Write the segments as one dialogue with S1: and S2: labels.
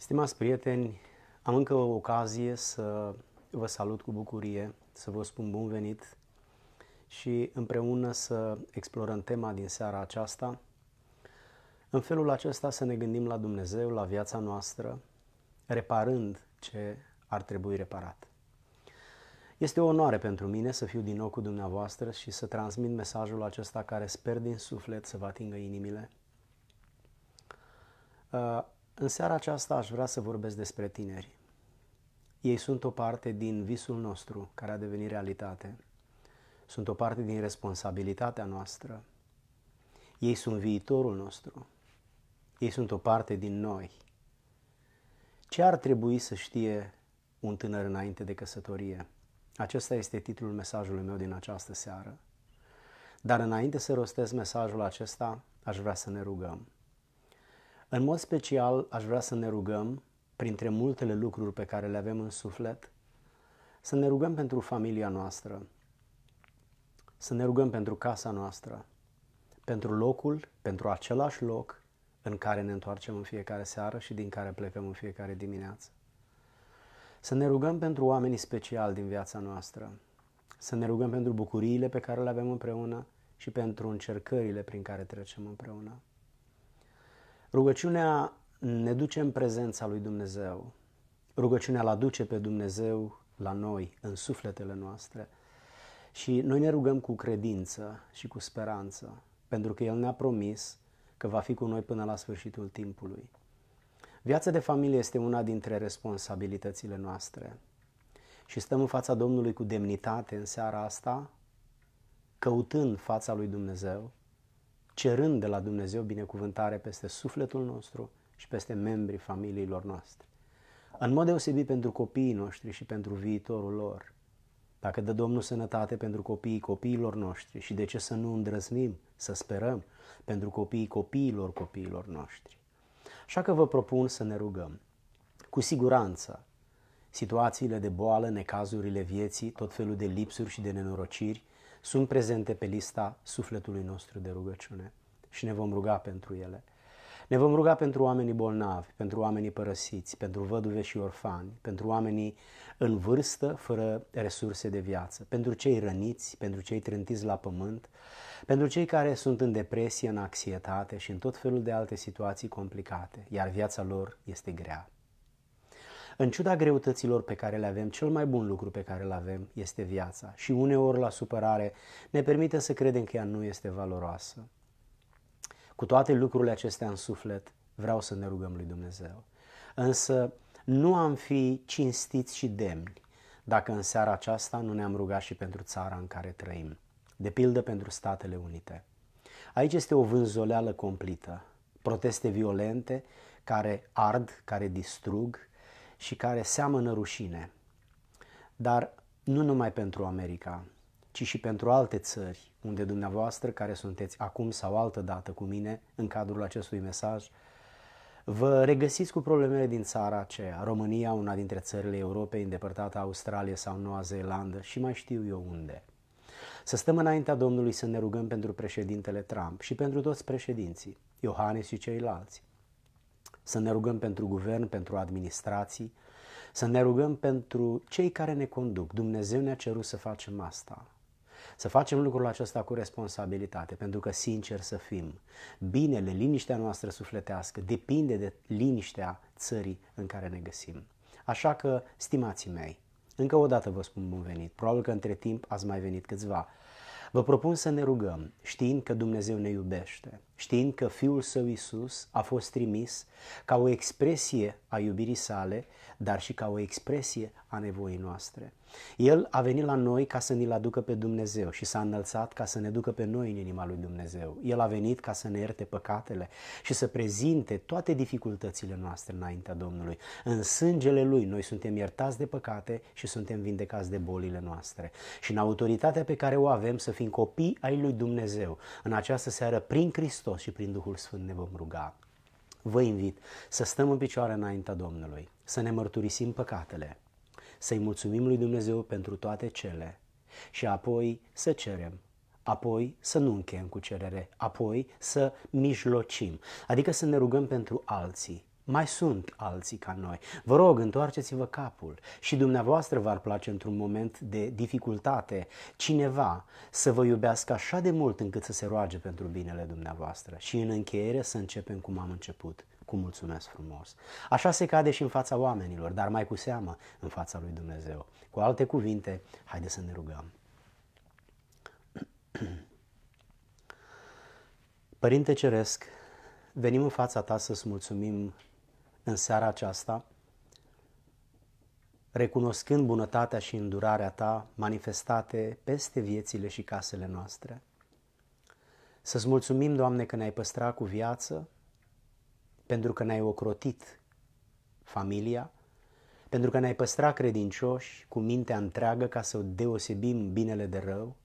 S1: Stimați prieteni, am încă o ocazie să vă salut cu bucurie, să vă spun bun venit și împreună să explorăm tema din seara aceasta. În felul acesta să ne gândim la Dumnezeu, la viața noastră, reparând ce ar trebui reparat. Este o onoare pentru mine să fiu din nou cu dumneavoastră și să transmit mesajul acesta care sper din suflet să vă atingă inimile. Uh, în seara aceasta aș vrea să vorbesc despre tineri. Ei sunt o parte din visul nostru care a devenit realitate. Sunt o parte din responsabilitatea noastră. Ei sunt viitorul nostru. Ei sunt o parte din noi. Ce ar trebui să știe un tânăr înainte de căsătorie? Acesta este titlul mesajului meu din această seară. Dar înainte să rostesc mesajul acesta, aș vrea să ne rugăm. În mod special, aș vrea să ne rugăm, printre multele lucruri pe care le avem în suflet, să ne rugăm pentru familia noastră, să ne rugăm pentru casa noastră, pentru locul, pentru același loc în care ne întoarcem în fiecare seară și din care plecăm în fiecare dimineață. Să ne rugăm pentru oamenii speciali din viața noastră, să ne rugăm pentru bucuriile pe care le avem împreună și pentru încercările prin care trecem împreună. Rugăciunea ne duce în prezența lui Dumnezeu. Rugăciunea îl aduce pe Dumnezeu la noi, în sufletele noastre. Și noi ne rugăm cu credință și cu speranță, pentru că El ne-a promis că va fi cu noi până la sfârșitul timpului. Viața de familie este una dintre responsabilitățile noastre. Și stăm în fața Domnului cu demnitate în seara asta, căutând fața lui Dumnezeu, cerând de la Dumnezeu binecuvântare peste sufletul nostru și peste membrii familiilor noastre. În mod deosebit pentru copiii noștri și pentru viitorul lor. Dacă dă Domnul sănătate pentru copiii copiilor noștri și de ce să nu îndrăznim, să sperăm pentru copiii copiilor copiilor noștri. Așa că vă propun să ne rugăm. Cu siguranță, situațiile de boală, necazurile vieții, tot felul de lipsuri și de nenorociri – sunt prezente pe lista sufletului nostru de rugăciune și ne vom ruga pentru ele. Ne vom ruga pentru oamenii bolnavi, pentru oamenii părăsiți, pentru văduve și orfani, pentru oamenii în vârstă fără resurse de viață, pentru cei răniți, pentru cei trântiți la pământ, pentru cei care sunt în depresie, în anxietate și în tot felul de alte situații complicate, iar viața lor este grea. În ciuda greutăților pe care le avem, cel mai bun lucru pe care îl avem este viața și uneori la supărare ne permite să credem că ea nu este valoroasă. Cu toate lucrurile acestea în suflet, vreau să ne rugăm lui Dumnezeu. Însă nu am fi cinstiți și demni dacă în seara aceasta nu ne-am rugat și pentru țara în care trăim, de pildă pentru Statele Unite. Aici este o vânzoleală completă, proteste violente care ard, care distrug, și care seamănă rușine. Dar nu numai pentru America, ci și pentru alte țări unde dumneavoastră, care sunteți acum sau altă dată cu mine în cadrul acestui mesaj, vă regăsiți cu problemele din țara aceea, România, una dintre țările Europei, îndepărtată Australia sau Noua Zeelandă și mai știu eu unde. Să stăm înaintea Domnului să ne rugăm pentru președintele Trump și pentru toți președinții, Iohannes și ceilalți să ne rugăm pentru guvern, pentru administrații, să ne rugăm pentru cei care ne conduc. Dumnezeu ne-a cerut să facem asta. Să facem lucrul acesta cu responsabilitate, pentru că, sincer să fim, binele, liniștea noastră sufletească depinde de liniștea țării în care ne găsim. Așa că, stimații mei, încă o dată vă spun bun venit. Probabil că între timp ați mai venit câțiva. Vă propun să ne rugăm, știind că Dumnezeu ne iubește, știind că Fiul Său Isus a fost trimis ca o expresie a iubirii sale, dar și ca o expresie a nevoii noastre. El a venit la noi ca să ne-l aducă pe Dumnezeu și s-a înălțat ca să ne ducă pe noi în inima lui Dumnezeu. El a venit ca să ne ierte păcatele și să prezinte toate dificultățile noastre înaintea Domnului. În sângele Lui noi suntem iertați de păcate și suntem vindecați de bolile noastre. Și în autoritatea pe care o avem să fim copii ai lui Dumnezeu, în această seară, prin Hristos, Hristos și prin Duhul Sfânt ne vom ruga. Vă invit să stăm în picioare înaintea Domnului, să ne mărturisim păcatele, să-i mulțumim lui Dumnezeu pentru toate cele și apoi să cerem apoi să nu încheiem cu cerere, apoi să mijlocim, adică să ne rugăm pentru alții, mai sunt alții ca noi. Vă rog, întoarceți-vă capul și dumneavoastră v-ar place într-un moment de dificultate cineva să vă iubească așa de mult încât să se roage pentru binele dumneavoastră. Și în încheiere să începem cum am început, cu mulțumesc frumos. Așa se cade și în fața oamenilor, dar mai cu seamă în fața lui Dumnezeu. Cu alte cuvinte, haideți să ne rugăm. Părinte Ceresc, venim în fața ta să-ți mulțumim în seara aceasta, recunoscând bunătatea și îndurarea ta manifestate peste viețile și casele noastre. Să-ți mulțumim, Doamne, că ne-ai păstrat cu viață, pentru că ne-ai ocrotit familia, pentru că ne-ai păstrat credincioși cu mintea întreagă ca să deosebim binele de rău,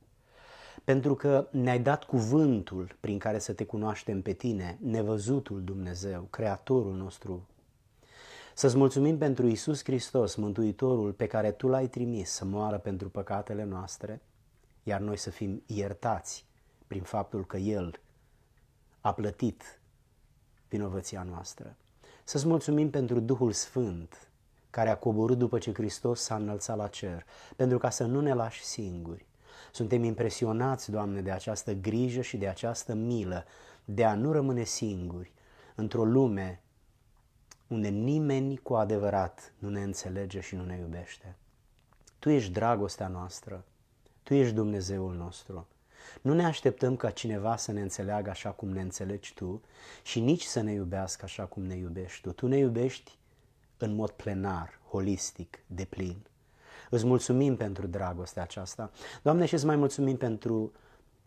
S1: pentru că ne-ai dat cuvântul prin care să te cunoaștem pe tine, nevăzutul Dumnezeu, Creatorul nostru să-ți mulțumim pentru Isus Hristos, Mântuitorul, pe care Tu l-ai trimis să moară pentru păcatele noastre, iar noi să fim iertați prin faptul că El a plătit vinovăția noastră. Să-ți mulțumim pentru Duhul Sfânt, care a coborât după ce Hristos s-a înălțat la cer, pentru ca să nu ne lași singuri. Suntem impresionați, Doamne, de această grijă și de această milă, de a nu rămâne singuri într-o lume unde nimeni cu adevărat nu ne înțelege și nu ne iubește. Tu ești dragostea noastră, Tu ești Dumnezeul nostru. Nu ne așteptăm ca cineva să ne înțeleagă așa cum ne înțelegi Tu și nici să ne iubească așa cum ne iubești Tu. Tu ne iubești în mod plenar, holistic, de plin. Îți mulțumim pentru dragostea aceasta. Doamne, și îți mai mulțumim pentru,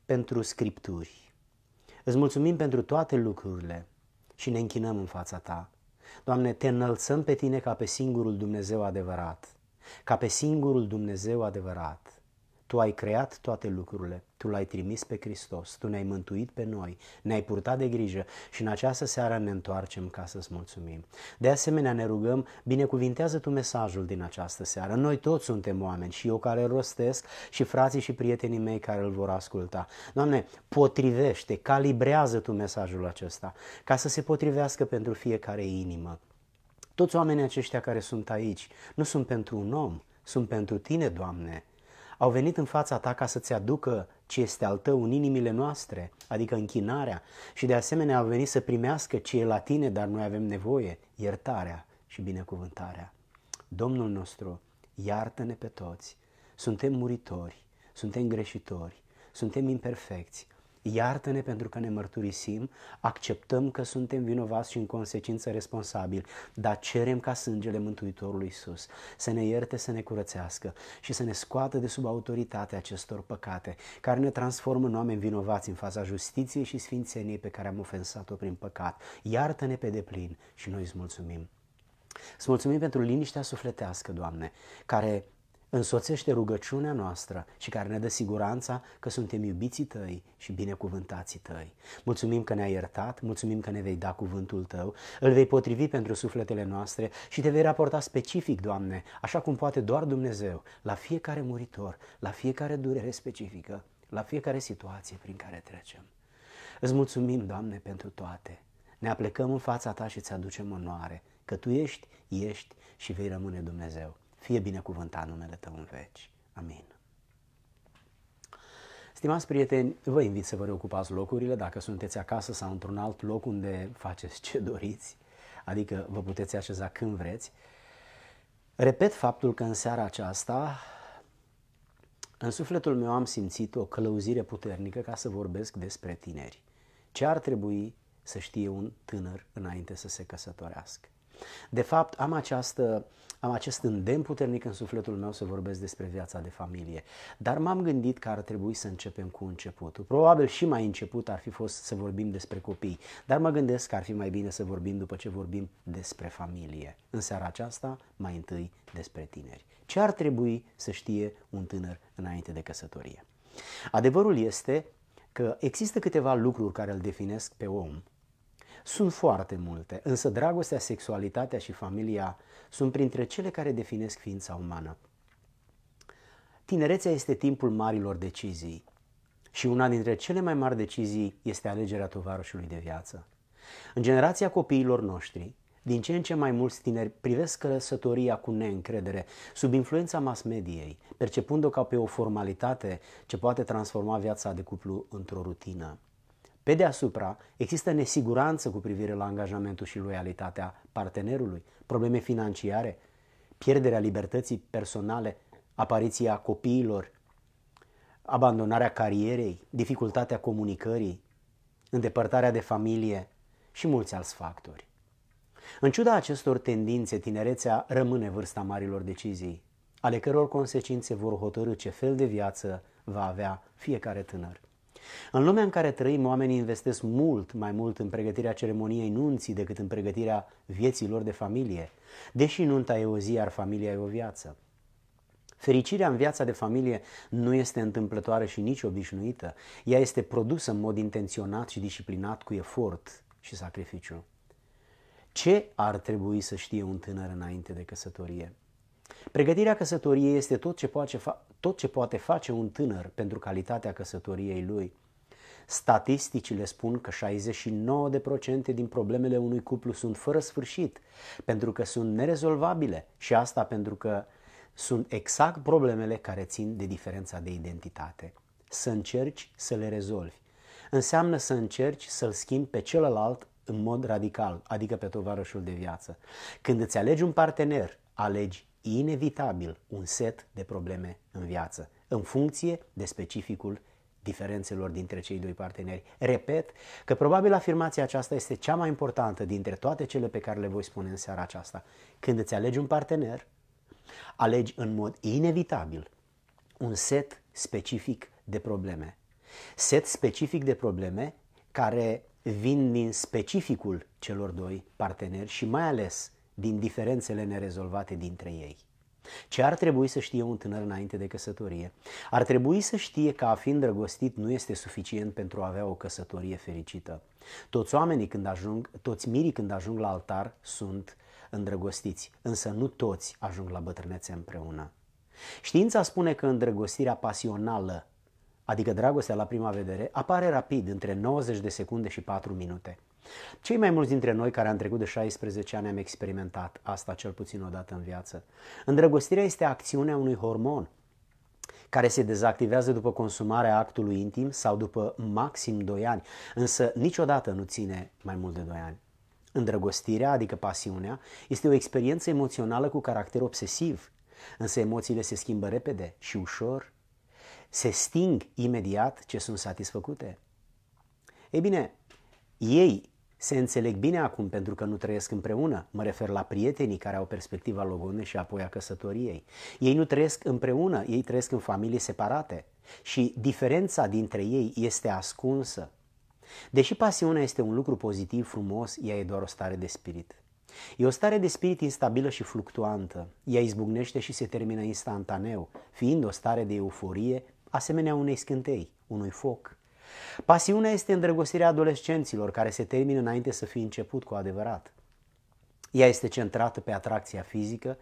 S1: pentru scripturi. Îți mulțumim pentru toate lucrurile și ne închinăm în fața Ta Doamne, te înălțăm pe Tine ca pe singurul Dumnezeu adevărat. Ca pe singurul Dumnezeu adevărat. Tu ai creat toate lucrurile. Tu l-ai trimis pe Hristos, Tu ne-ai mântuit pe noi, ne-ai purtat de grijă și în această seară ne întoarcem ca să-ți mulțumim. De asemenea ne rugăm, binecuvintează Tu mesajul din această seară. Noi toți suntem oameni și eu care îl rostesc și frații și prietenii mei care îl vor asculta. Doamne, potrivește, calibrează Tu mesajul acesta ca să se potrivească pentru fiecare inimă. Toți oamenii aceștia care sunt aici nu sunt pentru un om, sunt pentru Tine, Doamne, au venit în fața ta ca să-ți aducă ce este al tău în inimile noastre, adică închinarea, și de asemenea au venit să primească ce e la tine, dar noi avem nevoie, iertarea și binecuvântarea. Domnul nostru, iartă-ne pe toți. Suntem muritori, suntem greșitori, suntem imperfecți, Iartă-ne pentru că ne mărturisim, acceptăm că suntem vinovați și în consecință responsabili, dar cerem ca sângele Mântuitorului Iisus să ne ierte, să ne curățească și să ne scoată de sub autoritatea acestor păcate, care ne transformă în oameni vinovați în fața justiției și sfințeniei pe care am ofensat-o prin păcat. Iartă-ne pe deplin și noi îți mulțumim. Îți mulțumim pentru liniștea sufletească, Doamne, care însoțește rugăciunea noastră și care ne dă siguranța că suntem iubiții tăi și binecuvântații tăi. Mulțumim că ne-ai iertat, mulțumim că ne vei da cuvântul tău, îl vei potrivi pentru sufletele noastre și te vei raporta specific, Doamne, așa cum poate doar Dumnezeu, la fiecare muritor, la fiecare durere specifică, la fiecare situație prin care trecem. Îți mulțumim, Doamne, pentru toate. Ne aplecăm în fața ta și îți aducem onoare că tu ești, ești și vei rămâne Dumnezeu. Fie binecuvântat numele Tău în veci. Amin. Stimați prieteni, vă invit să vă reocupați locurile dacă sunteți acasă sau într-un alt loc unde faceți ce doriți, adică vă puteți așeza când vreți. Repet faptul că în seara aceasta, în sufletul meu am simțit o călăuzire puternică ca să vorbesc despre tineri. Ce ar trebui să știe un tânăr înainte să se căsătorească? De fapt, am această am acest îndemn puternic în sufletul meu să vorbesc despre viața de familie. Dar m-am gândit că ar trebui să începem cu începutul. Probabil și mai început ar fi fost să vorbim despre copii, dar mă gândesc că ar fi mai bine să vorbim după ce vorbim despre familie. În seara aceasta, mai întâi despre tineri. Ce ar trebui să știe un tânăr înainte de căsătorie? Adevărul este că există câteva lucruri care îl definesc pe om sunt foarte multe, însă dragostea, sexualitatea și familia sunt printre cele care definesc ființa umană. Tinerețea este timpul marilor decizii și una dintre cele mai mari decizii este alegerea tovarășului de viață. În generația copiilor noștri, din ce în ce mai mulți tineri privesc căsătoria cu neîncredere, sub influența mass-mediei, percepând-o ca pe o formalitate ce poate transforma viața de cuplu într-o rutină. Pe deasupra, există nesiguranță cu privire la angajamentul și loialitatea partenerului, probleme financiare, pierderea libertății personale, apariția copiilor, abandonarea carierei, dificultatea comunicării, îndepărtarea de familie și mulți alți factori. În ciuda acestor tendințe, tinerețea rămâne vârsta marilor decizii, ale căror consecințe vor hotărâ ce fel de viață va avea fiecare tânăr. În lumea în care trăim, oamenii investesc mult mai mult în pregătirea ceremoniei nunții decât în pregătirea vieții lor de familie, deși nunta e o zi, iar familia e o viață. Fericirea în viața de familie nu este întâmplătoare și nici obișnuită. Ea este produsă în mod intenționat și disciplinat cu efort și sacrificiu. Ce ar trebui să știe un tânăr înainte de căsătorie? Pregătirea căsătoriei este tot ce, poate, tot ce poate face un tânăr pentru calitatea căsătoriei lui. Statisticile spun că 69% din problemele unui cuplu sunt fără sfârșit, pentru că sunt nerezolvabile și asta pentru că sunt exact problemele care țin de diferența de identitate. Să încerci să le rezolvi. Înseamnă să încerci să-l schimbi pe celălalt în mod radical, adică pe tovarășul de viață. Când îți alegi un partener, alegi inevitabil un set de probleme în viață, în funcție de specificul diferențelor dintre cei doi parteneri. Repet că probabil afirmația aceasta este cea mai importantă dintre toate cele pe care le voi spune în seara aceasta. Când îți alegi un partener, alegi în mod inevitabil un set specific de probleme. Set specific de probleme care vin din specificul celor doi parteneri și mai ales din diferențele nerezolvate dintre ei. Ce ar trebui să știe un tânăr înainte de căsătorie? Ar trebui să știe că a fi îndrăgostit nu este suficient pentru a avea o căsătorie fericită. Toți oamenii când ajung, toți mirii când ajung la altar sunt îndrăgostiți, însă nu toți ajung la bătrânețe împreună. Știința spune că îndrăgostirea pasională, adică dragostea la prima vedere, apare rapid, între 90 de secunde și 4 minute. Cei mai mulți dintre noi care am trecut de 16 ani am experimentat asta cel puțin o dată în viață. Îndrăgostirea este acțiunea unui hormon care se dezactivează după consumarea actului intim sau după maxim 2 ani, însă niciodată nu ține mai mult de 2 ani. Îndrăgostirea, adică pasiunea, este o experiență emoțională cu caracter obsesiv, însă emoțiile se schimbă repede și ușor, se sting imediat ce sunt satisfăcute. Ei bine, ei se înțeleg bine acum pentru că nu trăiesc împreună. Mă refer la prietenii care au perspectiva logone și apoi a căsătoriei. Ei nu trăiesc împreună, ei trăiesc în familii separate și diferența dintre ei este ascunsă. Deși pasiunea este un lucru pozitiv, frumos, ea e doar o stare de spirit. E o stare de spirit instabilă și fluctuantă. Ea izbucnește și se termină instantaneu, fiind o stare de euforie, asemenea unei scântei, unui foc. Pasiunea este îndrăgostirea adolescenților care se termină înainte să fie început cu adevărat. Ea este centrată pe atracția fizică,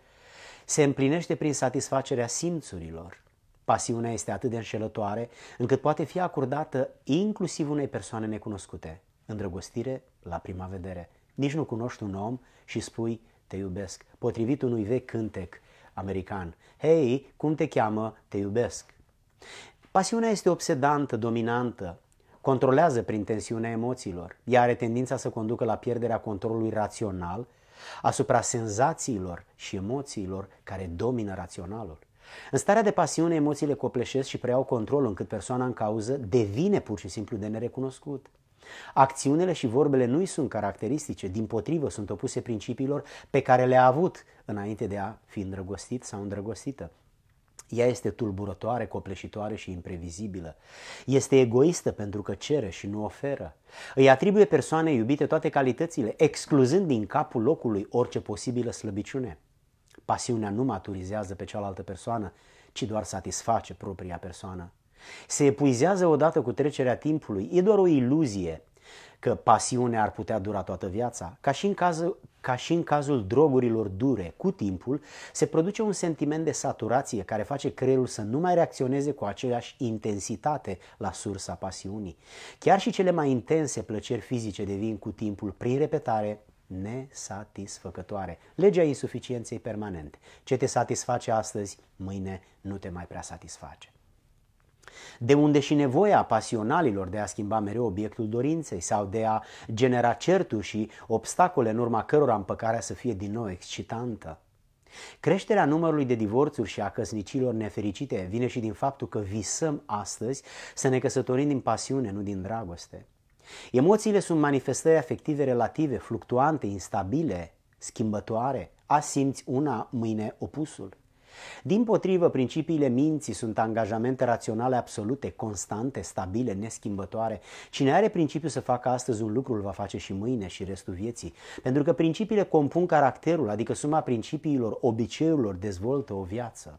S1: se împlinește prin satisfacerea simțurilor. Pasiunea este atât de înșelătoare încât poate fi acordată inclusiv unei persoane necunoscute. Îndrăgostire la prima vedere. Nici nu cunoști un om și spui te iubesc, potrivit unui vechi cântec american. Hei, cum te cheamă? Te iubesc. Pasiunea este obsedantă, dominantă, controlează prin tensiunea emoțiilor. Ea are tendința să conducă la pierderea controlului rațional asupra senzațiilor și emoțiilor care domină raționalul. În starea de pasiune, emoțiile copleșesc și preiau controlul încât persoana în cauză devine pur și simplu de nerecunoscut. Acțiunile și vorbele nu sunt caracteristice, din potrivă sunt opuse principiilor pe care le-a avut înainte de a fi îndrăgostit sau îndrăgostită. Ea este tulburătoare, copleșitoare și imprevizibilă. Este egoistă pentru că cere și nu oferă. Îi atribuie persoanei iubite toate calitățile, excluzând din capul locului orice posibilă slăbiciune. Pasiunea nu maturizează pe cealaltă persoană, ci doar satisface propria persoană. Se epuizează odată cu trecerea timpului, e doar o iluzie că pasiunea ar putea dura toată viața, ca și în cazul, ca și în cazul drogurilor dure, cu timpul se produce un sentiment de saturație care face creierul să nu mai reacționeze cu aceeași intensitate la sursa pasiunii. Chiar și cele mai intense plăceri fizice devin cu timpul, prin repetare, nesatisfăcătoare. Legea insuficienței permanente. Ce te satisface astăzi, mâine nu te mai prea satisface de unde și nevoia pasionalilor de a schimba mereu obiectul dorinței sau de a genera certuri și obstacole în urma cărora împăcarea să fie din nou excitantă. Creșterea numărului de divorțuri și a căsnicilor nefericite vine și din faptul că visăm astăzi să ne căsătorim din pasiune, nu din dragoste. Emoțiile sunt manifestări afective relative, fluctuante, instabile, schimbătoare. A simți una, mâine opusul. Din potrivă, principiile minții sunt angajamente raționale absolute, constante, stabile, neschimbătoare. Cine are principiul să facă astăzi un lucru, îl va face și mâine și restul vieții. Pentru că principiile compun caracterul, adică suma principiilor, obiceiurilor dezvoltă o viață.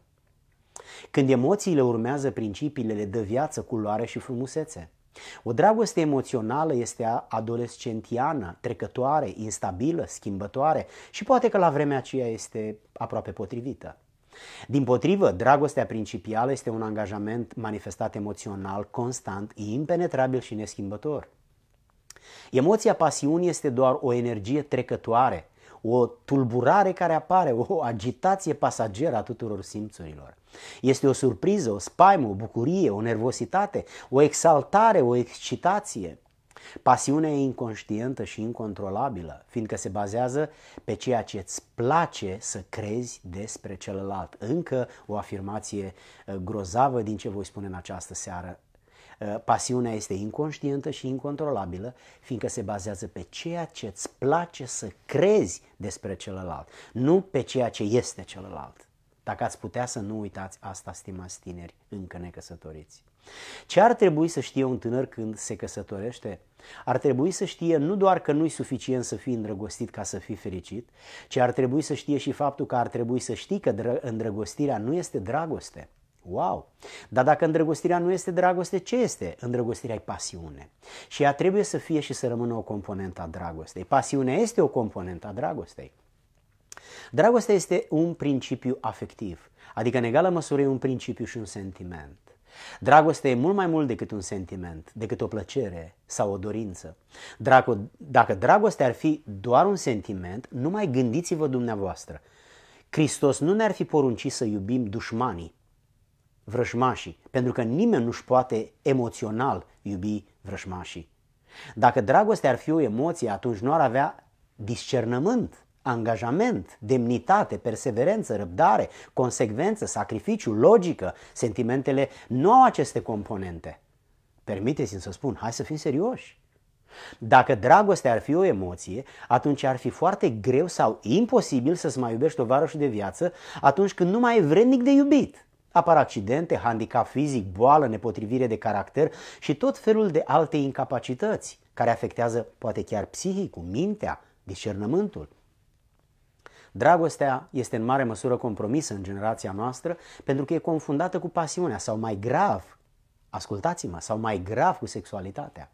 S1: Când emoțiile urmează principiile, le dă viață, culoare și frumusețe. O dragoste emoțională este adolescentiană, trecătoare, instabilă, schimbătoare și poate că la vremea aceea este aproape potrivită. Din potrivă, dragostea principială este un angajament manifestat emoțional, constant, impenetrabil și neschimbător. Emoția pasiunii este doar o energie trecătoare, o tulburare care apare, o agitație pasageră a tuturor simțurilor. Este o surpriză, o spaimă, o bucurie, o nervositate, o exaltare, o excitație – Pasiunea e inconștientă și incontrolabilă, fiindcă se bazează pe ceea ce îți place să crezi despre celălalt. Încă o afirmație uh, grozavă din ce voi spune în această seară. Uh, pasiunea este inconștientă și incontrolabilă, fiindcă se bazează pe ceea ce îți place să crezi despre celălalt, nu pe ceea ce este celălalt. Dacă ați putea să nu uitați asta, stimați tineri, încă necăsătoriți. Ce ar trebui să știe un tânăr când se căsătorește? Ar trebui să știe nu doar că nu-i suficient să fii îndrăgostit ca să fii fericit, ci ar trebui să știe și faptul că ar trebui să știi că îndrăgostirea nu este dragoste. Wow! Dar dacă îndrăgostirea nu este dragoste, ce este? Îndrăgostirea e pasiune. Și ea trebuie să fie și să rămână o componentă a dragostei. Pasiunea este o componentă a dragostei. Dragostea este un principiu afectiv, adică în egală măsură e un principiu și un sentiment. Dragostea e mult mai mult decât un sentiment, decât o plăcere sau o dorință. Draco, dacă dragostea ar fi doar un sentiment, nu mai gândiți-vă dumneavoastră. Hristos nu ne-ar fi poruncit să iubim dușmanii, vrăjmașii, pentru că nimeni nu-și poate emoțional iubi vrăjmașii. Dacă dragostea ar fi o emoție, atunci nu ar avea discernământ angajament, demnitate, perseverență, răbdare, consecvență, sacrificiu, logică. Sentimentele nu au aceste componente. Permiteți-mi să spun, hai să fim serioși. Dacă dragostea ar fi o emoție, atunci ar fi foarte greu sau imposibil să-ți mai iubești tovarășul de viață atunci când nu mai e vrednic de iubit. Apar accidente, handicap fizic, boală, nepotrivire de caracter și tot felul de alte incapacități care afectează poate chiar psihicul, mintea, discernământul. Dragostea este în mare măsură compromisă în generația noastră pentru că e confundată cu pasiunea sau mai grav, ascultați-mă, sau mai grav cu sexualitatea.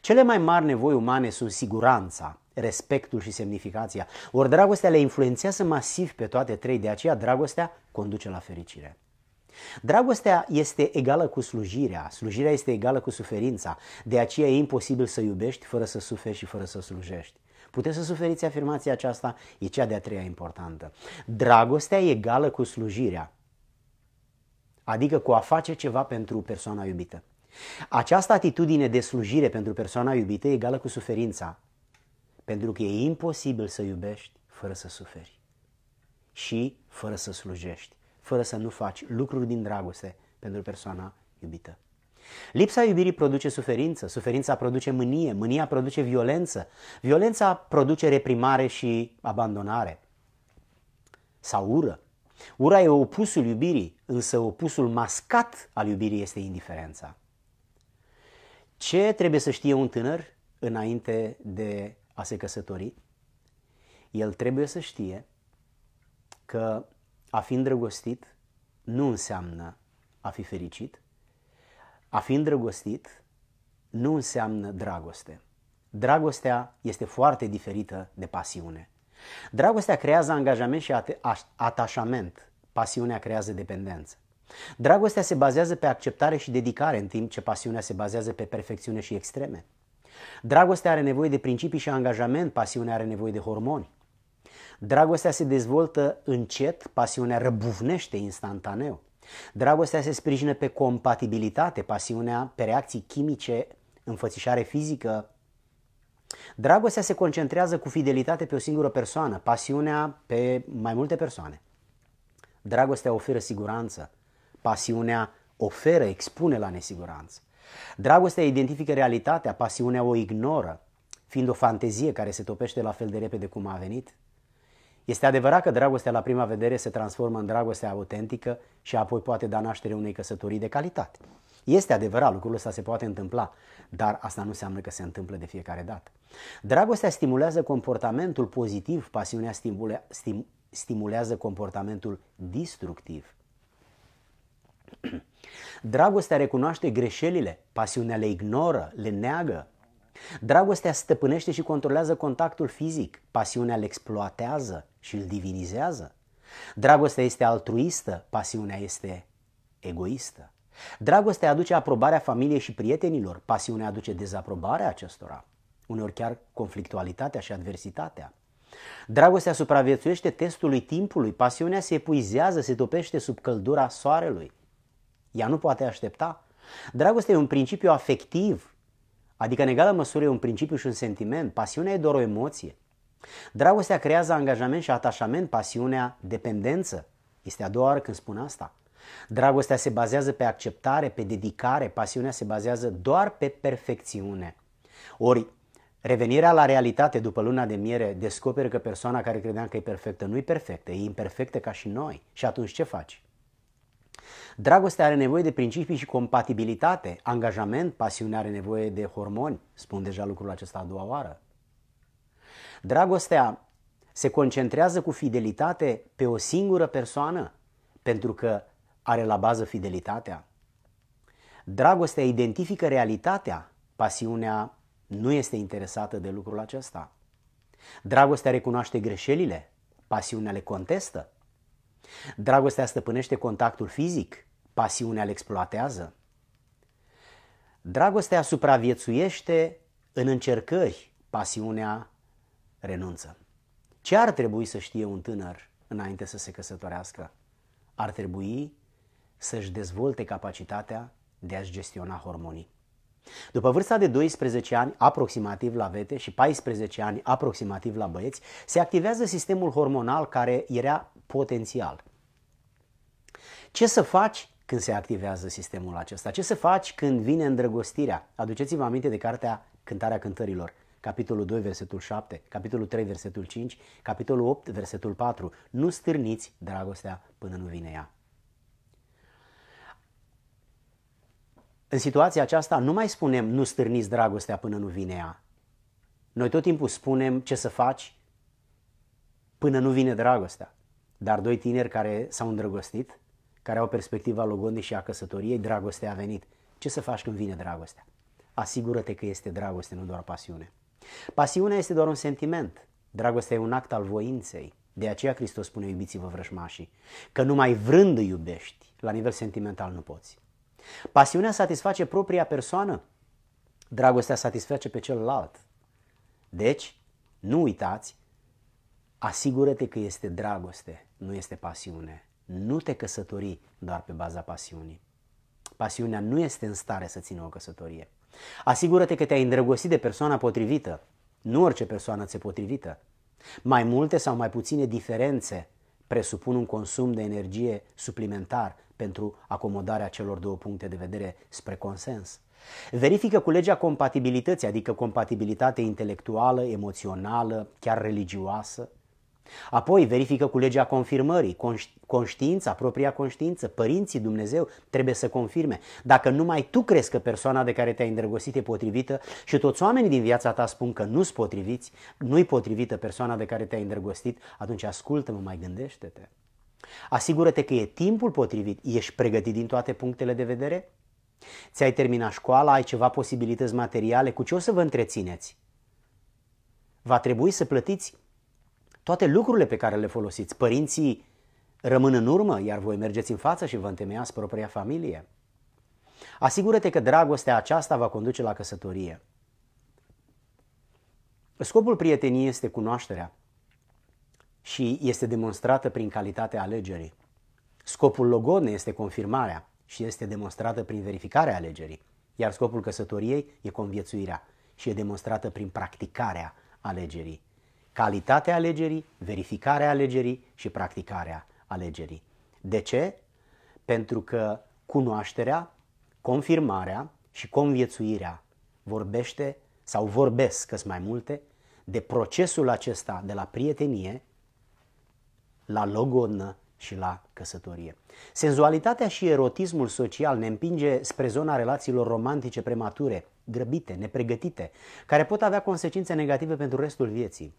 S1: Cele mai mari nevoi umane sunt siguranța, respectul și semnificația. Ori dragostea le influențează masiv pe toate trei, de aceea dragostea conduce la fericire. Dragostea este egală cu slujirea, slujirea este egală cu suferința, de aceea e imposibil să iubești fără să suferi și fără să slujești. Puteți să suferiți afirmația aceasta, e cea de-a treia importantă. Dragostea e egală cu slujirea, adică cu a face ceva pentru persoana iubită. Această atitudine de slujire pentru persoana iubită e egală cu suferința, pentru că e imposibil să iubești fără să suferi și fără să slujești, fără să nu faci lucruri din dragoste pentru persoana iubită. Lipsa iubirii produce suferință, suferința produce mânie, mânia produce violență, violența produce reprimare și abandonare. Sau ură. Ura e opusul iubirii, însă opusul mascat al iubirii este indiferența. Ce trebuie să știe un tânăr înainte de a se căsători? El trebuie să știe că a fi îndrăgostit nu înseamnă a fi fericit, a fi îndrăgostit nu înseamnă dragoste. Dragostea este foarte diferită de pasiune. Dragostea creează angajament și atașament. Pasiunea creează dependență. Dragostea se bazează pe acceptare și dedicare, în timp ce pasiunea se bazează pe perfecțiune și extreme. Dragostea are nevoie de principii și angajament, pasiunea are nevoie de hormoni. Dragostea se dezvoltă încet, pasiunea răbuvnește instantaneu. Dragostea se sprijină pe compatibilitate, pasiunea pe reacții chimice, înfățișare fizică. Dragostea se concentrează cu fidelitate pe o singură persoană, pasiunea pe mai multe persoane. Dragostea oferă siguranță, pasiunea oferă, expune la nesiguranță. Dragostea identifică realitatea, pasiunea o ignoră, fiind o fantezie care se topește la fel de repede cum a venit, este adevărat că dragostea la prima vedere se transformă în dragoste autentică și apoi poate da naștere unei căsătorii de calitate. Este adevărat, lucrul ăsta se poate întâmpla, dar asta nu înseamnă că se întâmplă de fiecare dată. Dragostea stimulează comportamentul pozitiv, pasiunea stimule, stim, stimulează comportamentul distructiv. Dragostea recunoaște greșelile, pasiunea le ignoră, le neagă, Dragostea stăpânește și controlează contactul fizic, pasiunea îl exploatează și îl divinizează. Dragostea este altruistă, pasiunea este egoistă. Dragostea aduce aprobarea familiei și prietenilor, pasiunea aduce dezaprobarea acestora, uneori chiar conflictualitatea și adversitatea. Dragostea supraviețuiește testului timpului, pasiunea se epuizează, se topește sub căldura soarelui. Ea nu poate aștepta. Dragostea e un principiu afectiv, Adică, în egală măsură, e un principiu și un sentiment. Pasiunea e doar o emoție. Dragostea creează angajament și atașament, pasiunea dependență. Este a doua oară când spun asta. Dragostea se bazează pe acceptare, pe dedicare, pasiunea se bazează doar pe perfecțiune. Ori, revenirea la realitate după luna de miere descoperă că persoana care credeam că e perfectă nu e perfectă, e imperfectă ca și noi. Și atunci ce faci? Dragostea are nevoie de principii și compatibilitate, angajament, pasiunea are nevoie de hormoni, spun deja lucrul acesta a doua oară. Dragostea se concentrează cu fidelitate pe o singură persoană, pentru că are la bază fidelitatea. Dragostea identifică realitatea, pasiunea nu este interesată de lucrul acesta. Dragostea recunoaște greșelile, pasiunea le contestă. Dragostea stăpânește contactul fizic, pasiunea îl exploatează? Dragostea supraviețuiește în încercări, pasiunea renunță. Ce ar trebui să știe un tânăr înainte să se căsătorească? Ar trebui să-și dezvolte capacitatea de a-și gestiona hormonii. După vârsta de 12 ani, aproximativ la vete, și 14 ani, aproximativ la băieți, se activează sistemul hormonal care era potențial. Ce să faci când se activează sistemul acesta. Ce să faci când vine îndrăgostirea? Aduceți-vă aminte de cartea Cântarea Cântărilor, capitolul 2, versetul 7, capitolul 3, versetul 5, capitolul 8, versetul 4. Nu stârniți dragostea până nu vine ea. În situația aceasta nu mai spunem nu stârniți dragostea până nu vine ea. Noi tot timpul spunem ce să faci până nu vine dragostea. Dar doi tineri care s-au îndrăgostit care au perspectiva logodnic și a căsătoriei, dragostea a venit. Ce să faci când vine dragostea? Asigură-te că este dragoste, nu doar pasiune. Pasiunea este doar un sentiment. Dragostea e un act al voinței. De aceea Hristos spune, iubiți-vă vrășmașii, că numai vrând îi iubești, la nivel sentimental nu poți. Pasiunea satisface propria persoană, dragostea satisface pe celălalt. Deci, nu uitați, asigură-te că este dragoste, nu este pasiune nu te căsători doar pe baza pasiunii. Pasiunea nu este în stare să țină o căsătorie. Asigură-te că te-ai îndrăgostit de persoana potrivită, nu orice persoană ți-e potrivită. Mai multe sau mai puține diferențe presupun un consum de energie suplimentar pentru acomodarea celor două puncte de vedere spre consens. Verifică cu legea compatibilității, adică compatibilitate intelectuală, emoțională, chiar religioasă, Apoi verifică cu legea confirmării, conștiința, propria conștiință, părinții Dumnezeu trebuie să confirme. Dacă numai tu crezi că persoana de care te-ai îndrăgostit e potrivită și toți oamenii din viața ta spun că nu-s potriviți, nu-i potrivită persoana de care te-ai îndrăgostit, atunci ascultă-mă, mai gândește-te. Asigură-te că e timpul potrivit, ești pregătit din toate punctele de vedere? Ți-ai terminat școala, ai ceva posibilități materiale, cu ce o să vă întrețineți? Va trebui să plătiți toate lucrurile pe care le folosiți. Părinții rămân în urmă, iar voi mergeți în față și vă întemeiați propria familie. Asigură-te că dragostea aceasta va conduce la căsătorie. Scopul prieteniei este cunoașterea și este demonstrată prin calitatea alegerii. Scopul logodne este confirmarea și este demonstrată prin verificarea alegerii, iar scopul căsătoriei e conviețuirea și e demonstrată prin practicarea alegerii calitatea alegerii, verificarea alegerii și practicarea alegerii. De ce? Pentru că cunoașterea, confirmarea și conviețuirea vorbește sau vorbesc, că mai multe, de procesul acesta de la prietenie la logodnă și la căsătorie. Senzualitatea și erotismul social ne împinge spre zona relațiilor romantice premature, grăbite, nepregătite, care pot avea consecințe negative pentru restul vieții.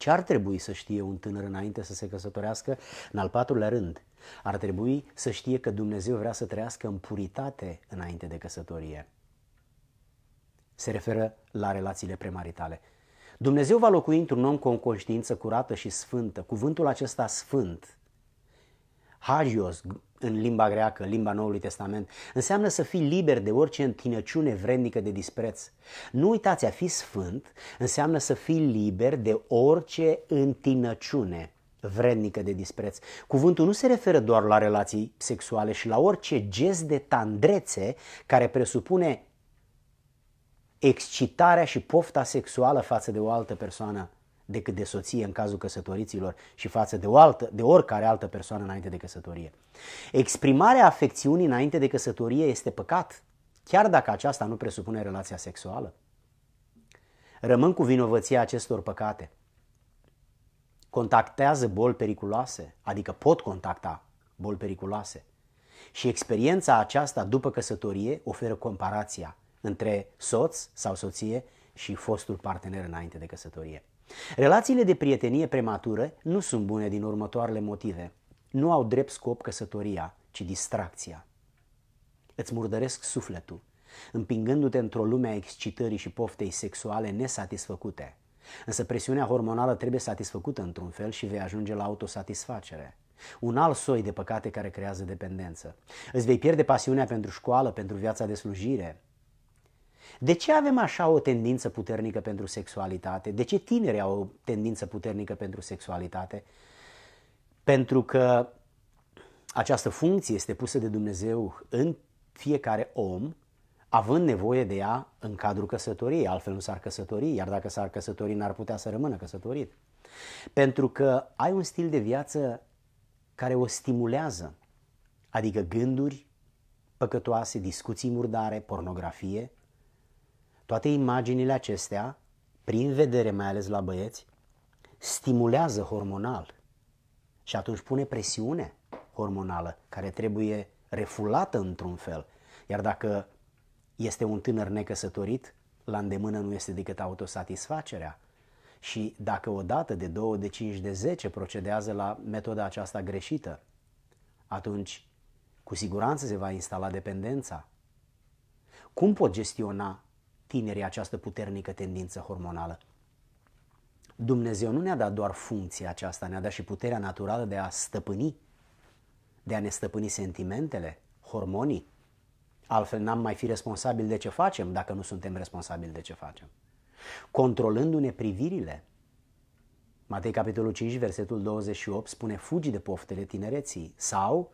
S1: Ce ar trebui să știe un tânăr înainte să se căsătorească? În al patrulea rând, ar trebui să știe că Dumnezeu vrea să trăiască în puritate înainte de căsătorie. Se referă la relațiile premaritale. Dumnezeu va locui într-un om cu o conștiință curată și sfântă. Cuvântul acesta sfânt, hagios, în limba greacă, limba Noului Testament, înseamnă să fii liber de orice întinăciune vrednică de dispreț. Nu uitați, a fi sfânt înseamnă să fii liber de orice întinăciune vrednică de dispreț. Cuvântul nu se referă doar la relații sexuale și la orice gest de tandrețe care presupune excitarea și pofta sexuală față de o altă persoană decât de soție în cazul căsătoriților și față de, o altă, de oricare altă persoană înainte de căsătorie. Exprimarea afecțiunii înainte de căsătorie este păcat, chiar dacă aceasta nu presupune relația sexuală. Rămân cu vinovăția acestor păcate. Contactează boli periculoase, adică pot contacta boli periculoase. Și experiența aceasta după căsătorie oferă comparația între soț sau soție și fostul partener înainte de căsătorie. Relațiile de prietenie prematură nu sunt bune din următoarele motive. Nu au drept scop căsătoria, ci distracția. Îți murdăresc sufletul, împingându-te într-o lume a excitării și poftei sexuale nesatisfăcute. Însă presiunea hormonală trebuie satisfăcută într-un fel și vei ajunge la autosatisfacere. Un alt soi de păcate care creează dependență. Îți vei pierde pasiunea pentru școală, pentru viața de slujire. De ce avem așa o tendință puternică pentru sexualitate? De ce tinerii au o tendință puternică pentru sexualitate? Pentru că această funcție este pusă de Dumnezeu în fiecare om, având nevoie de ea în cadrul căsătoriei, altfel nu s-ar căsători, iar dacă s-ar căsători, n-ar putea să rămână căsătorit. Pentru că ai un stil de viață care o stimulează, adică gânduri păcătoase, discuții murdare, pornografie, toate imaginile acestea, prin vedere mai ales la băieți, stimulează hormonal și atunci pune presiune hormonală care trebuie refulată într-un fel. Iar dacă este un tânăr necăsătorit, la îndemână nu este decât autosatisfacerea. Și dacă o dată de două, de cinci, de zece procedează la metoda aceasta greșită, atunci cu siguranță se va instala dependența. Cum pot gestiona tinerii această puternică tendință hormonală. Dumnezeu nu ne-a dat doar funcția aceasta, ne-a dat și puterea naturală de a stăpâni, de a ne stăpâni sentimentele, hormonii. Altfel n-am mai fi responsabil de ce facem dacă nu suntem responsabili de ce facem. Controlându-ne privirile, Matei capitolul 5, versetul 28 spune fugi de poftele tinereții sau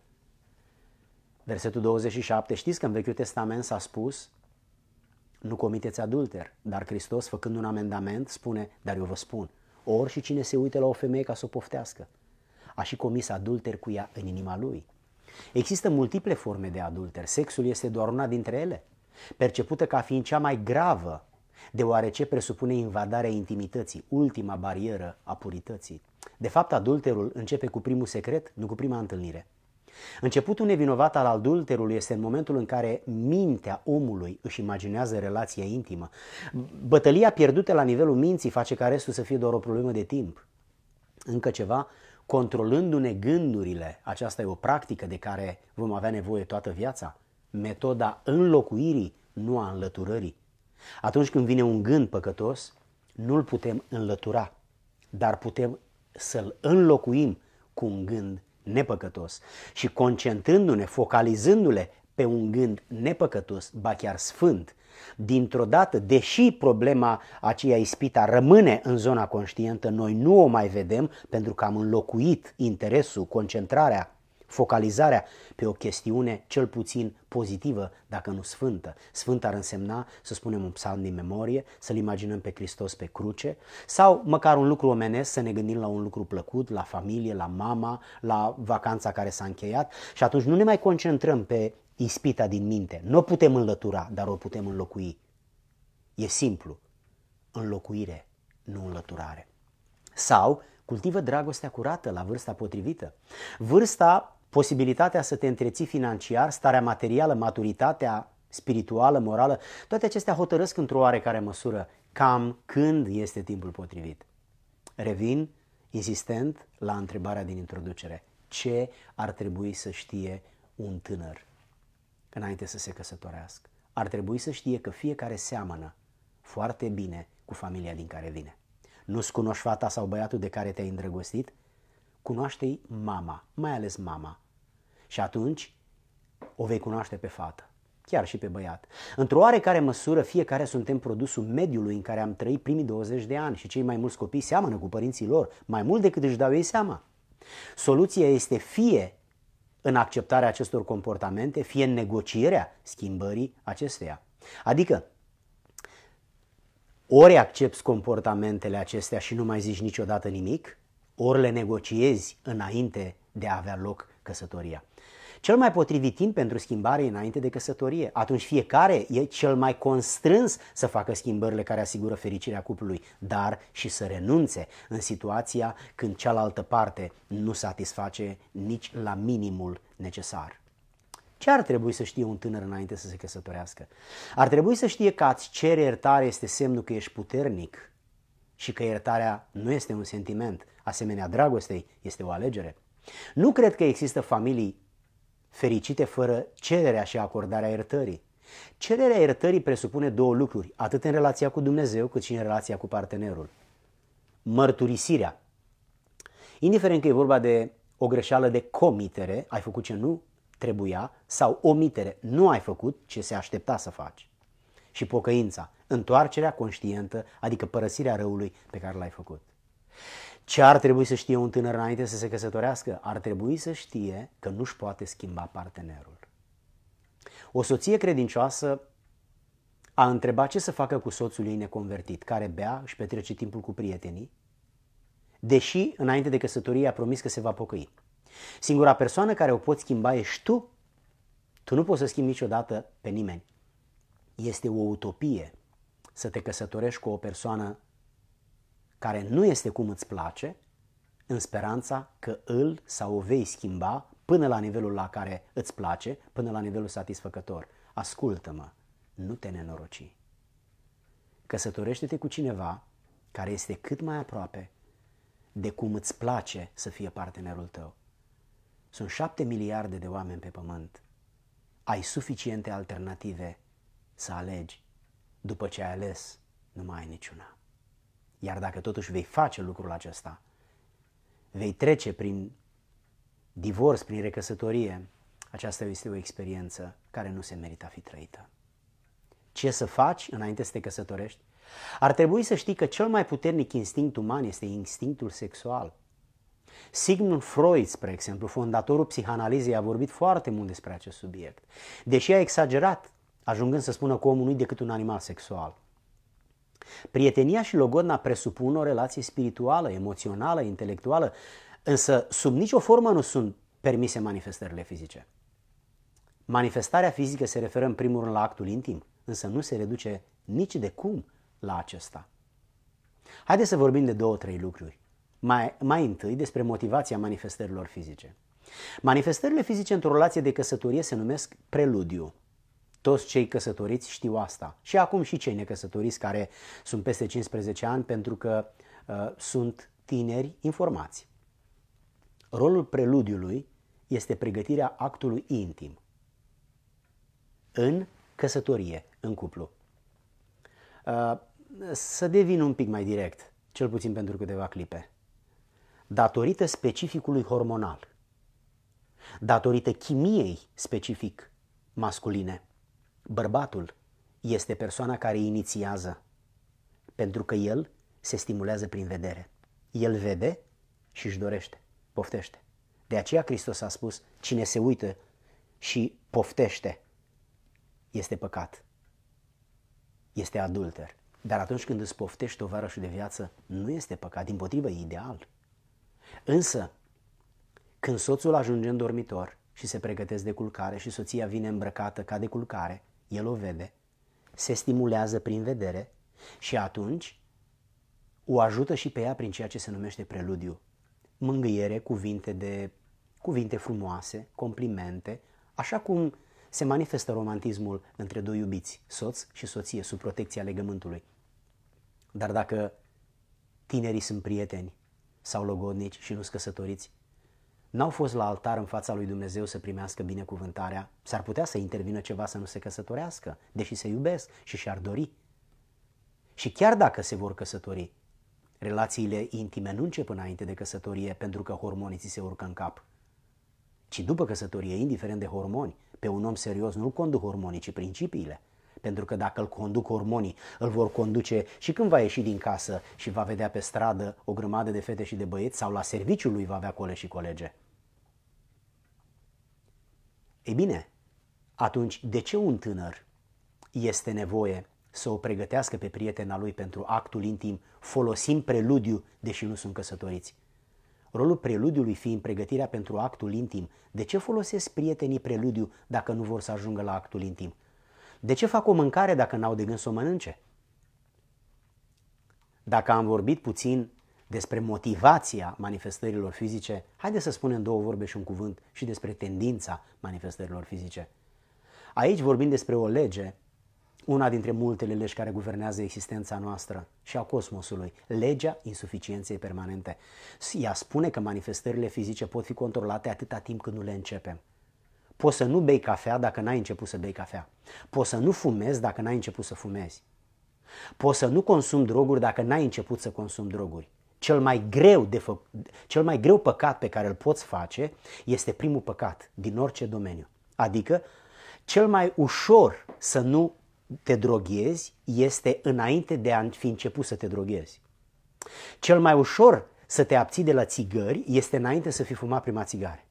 S1: versetul 27, știți că în Vechiul Testament s-a spus nu comiteți adulter. Dar Hristos, făcând un amendament, spune, dar eu vă spun, ori și cine se uite la o femeie ca să o poftească, a și comis adulter cu ea în inima lui. Există multiple forme de adulter, sexul este doar una dintre ele, percepută ca fiind cea mai gravă, deoarece presupune invadarea intimității, ultima barieră a purității. De fapt, adulterul începe cu primul secret, nu cu prima întâlnire. Începutul nevinovat al adulterului este în momentul în care mintea omului își imaginează relația intimă. Bătălia pierdută la nivelul minții face ca restul să fie doar o problemă de timp. Încă ceva, controlându-ne gândurile, aceasta e o practică de care vom avea nevoie toată viața, metoda înlocuirii, nu a înlăturării. Atunci când vine un gând păcătos, nu-l putem înlătura, dar putem să-l înlocuim cu un gând nepăcătos și concentrându-ne, focalizându-le pe un gând nepăcătos, ba chiar sfânt, dintr-o dată, deși problema aceea ispita rămâne în zona conștientă, noi nu o mai vedem pentru că am înlocuit interesul, concentrarea focalizarea pe o chestiune cel puțin pozitivă, dacă nu sfântă. Sfânt ar însemna să spunem un psalm din memorie, să-L imaginăm pe Hristos pe cruce sau măcar un lucru omenesc, să ne gândim la un lucru plăcut, la familie, la mama, la vacanța care s-a încheiat și atunci nu ne mai concentrăm pe ispita din minte. Nu o putem înlătura, dar o putem înlocui. E simplu. Înlocuire, nu înlăturare. Sau cultivă dragostea curată la vârsta potrivită. Vârsta posibilitatea să te întreții financiar, starea materială, maturitatea spirituală, morală, toate acestea hotărăsc într-o oarecare măsură cam când este timpul potrivit. Revin insistent la întrebarea din introducere. Ce ar trebui să știe un tânăr înainte să se căsătorească? Ar trebui să știe că fiecare seamănă foarte bine cu familia din care vine. Nu-ți cunoști fata sau băiatul de care te-ai îndrăgostit? Cunoaște-i mama, mai ales mama, și atunci o vei cunoaște pe fată, chiar și pe băiat. Într-o oarecare măsură, fiecare suntem produsul mediului în care am trăit primii 20 de ani și cei mai mulți copii seamănă cu părinții lor, mai mult decât își dau ei seama. Soluția este fie în acceptarea acestor comportamente, fie în negocierea schimbării acesteia. Adică, ori accepti comportamentele acestea și nu mai zici niciodată nimic, ori le negociezi înainte de a avea loc căsătoria cel mai potrivit timp pentru schimbare e înainte de căsătorie. Atunci fiecare e cel mai constrâns să facă schimbările care asigură fericirea cuplului, dar și să renunțe în situația când cealaltă parte nu satisface nici la minimul necesar. Ce ar trebui să știe un tânăr înainte să se căsătorească? Ar trebui să știe că ați cere iertare este semnul că ești puternic și că iertarea nu este un sentiment. Asemenea, dragostei este o alegere. Nu cred că există familii fericite fără cererea și acordarea iertării. Cererea iertării presupune două lucruri, atât în relația cu Dumnezeu, cât și în relația cu partenerul. Mărturisirea. Indiferent că e vorba de o greșeală de comitere, ai făcut ce nu trebuia, sau omitere, nu ai făcut ce se aștepta să faci. Și pocăința, întoarcerea conștientă, adică părăsirea răului pe care l-ai făcut. Ce ar trebui să știe un tânăr înainte să se căsătorească? Ar trebui să știe că nu-și poate schimba partenerul. O soție credincioasă a întrebat ce să facă cu soțul ei neconvertit, care bea, și petrece timpul cu prietenii, deși înainte de căsătorie a promis că se va pocăi. Singura persoană care o poți schimba ești tu. Tu nu poți să schimbi niciodată pe nimeni. Este o utopie să te căsătorești cu o persoană care nu este cum îți place, în speranța că îl sau o vei schimba până la nivelul la care îți place, până la nivelul satisfăcător. Ascultă-mă, nu te nenoroci. Căsătorește-te cu cineva care este cât mai aproape de cum îți place să fie partenerul tău. Sunt șapte miliarde de oameni pe pământ. Ai suficiente alternative să alegi. După ce ai ales, nu mai ai niciuna. Iar dacă totuși vei face lucrul acesta, vei trece prin divorț, prin recăsătorie, aceasta este o experiență care nu se merită a fi trăită. Ce să faci înainte să te căsătorești? Ar trebui să știi că cel mai puternic instinct uman este instinctul sexual. Sigmund Freud, spre exemplu, fondatorul psihanalizei, a vorbit foarte mult despre acest subiect. Deși a exagerat, ajungând să spună că omul nu e decât un animal sexual. Prietenia și logodna presupun o relație spirituală, emoțională, intelectuală, însă sub nicio formă nu sunt permise manifestările fizice. Manifestarea fizică se referă în primul rând la actul intim, însă nu se reduce nici de cum la acesta. Haideți să vorbim de două, trei lucruri. Mai, mai întâi despre motivația manifestărilor fizice. Manifestările fizice într-o relație de căsătorie se numesc preludiu. Toți cei căsătoriți știu asta. Și acum și cei necăsătoriți care sunt peste 15 ani pentru că uh, sunt tineri informați. Rolul preludiului este pregătirea actului intim în căsătorie, în cuplu. Uh, să devin un pic mai direct, cel puțin pentru câteva clipe. Datorită specificului hormonal, datorită chimiei specific masculine, Bărbatul este persoana care inițiază, pentru că el se stimulează prin vedere. El vede și își dorește, poftește. De aceea Hristos a spus, cine se uită și poftește este păcat, este adulter. Dar atunci când îți poftești tovarășul de viață, nu este păcat, din potrivă, e ideal. Însă, când soțul ajunge în dormitor și se pregătesc de culcare și soția vine îmbrăcată ca de culcare, el o vede, se stimulează prin vedere și atunci o ajută și pe ea prin ceea ce se numește preludiu. Mângâiere, cuvinte, de, cuvinte frumoase, complimente, așa cum se manifestă romantismul între doi iubiți, soț și soție, sub protecția legământului. Dar dacă tinerii sunt prieteni sau logodnici și nu-s căsătoriți, n-au fost la altar în fața lui Dumnezeu să primească binecuvântarea, s-ar putea să intervină ceva să nu se căsătorească, deși se iubesc și și-ar dori. Și chiar dacă se vor căsători, relațiile intime nu încep înainte de căsătorie pentru că hormonii ți se urcă în cap, ci după căsătorie, indiferent de hormoni. Pe un om serios nu-l conduc hormonii, ci principiile. Pentru că dacă îl conduc hormonii, îl vor conduce și când va ieși din casă și va vedea pe stradă o grămadă de fete și de băieți sau la serviciul lui va avea colegi și colege. E bine, atunci de ce un tânăr este nevoie să o pregătească pe prietena lui pentru actul intim, folosind preludiu, deși nu sunt căsătoriți? Rolul preludiului fiind pregătirea pentru actul intim, de ce folosesc prietenii preludiu dacă nu vor să ajungă la actul intim? De ce fac o mâncare dacă n-au de gând să o mănânce? Dacă am vorbit puțin despre motivația manifestărilor fizice, haideți să spunem două vorbe și un cuvânt și despre tendința manifestărilor fizice. Aici vorbim despre o lege, una dintre multele legi care guvernează existența noastră și a cosmosului, legea insuficienței permanente. Ea spune că manifestările fizice pot fi controlate atâta timp când nu le începem. Poți să nu bei cafea dacă n-ai început să bei cafea. Poți să nu fumezi dacă n-ai început să fumezi. Poți să nu consumi droguri dacă n-ai început să consumi droguri. Cel mai, greu de fă, cel mai greu păcat pe care îl poți face este primul păcat din orice domeniu. Adică, cel mai ușor să nu te droghezi este înainte de a fi început să te droghezi. Cel mai ușor să te abții de la țigări este înainte să fi fumat prima țigare.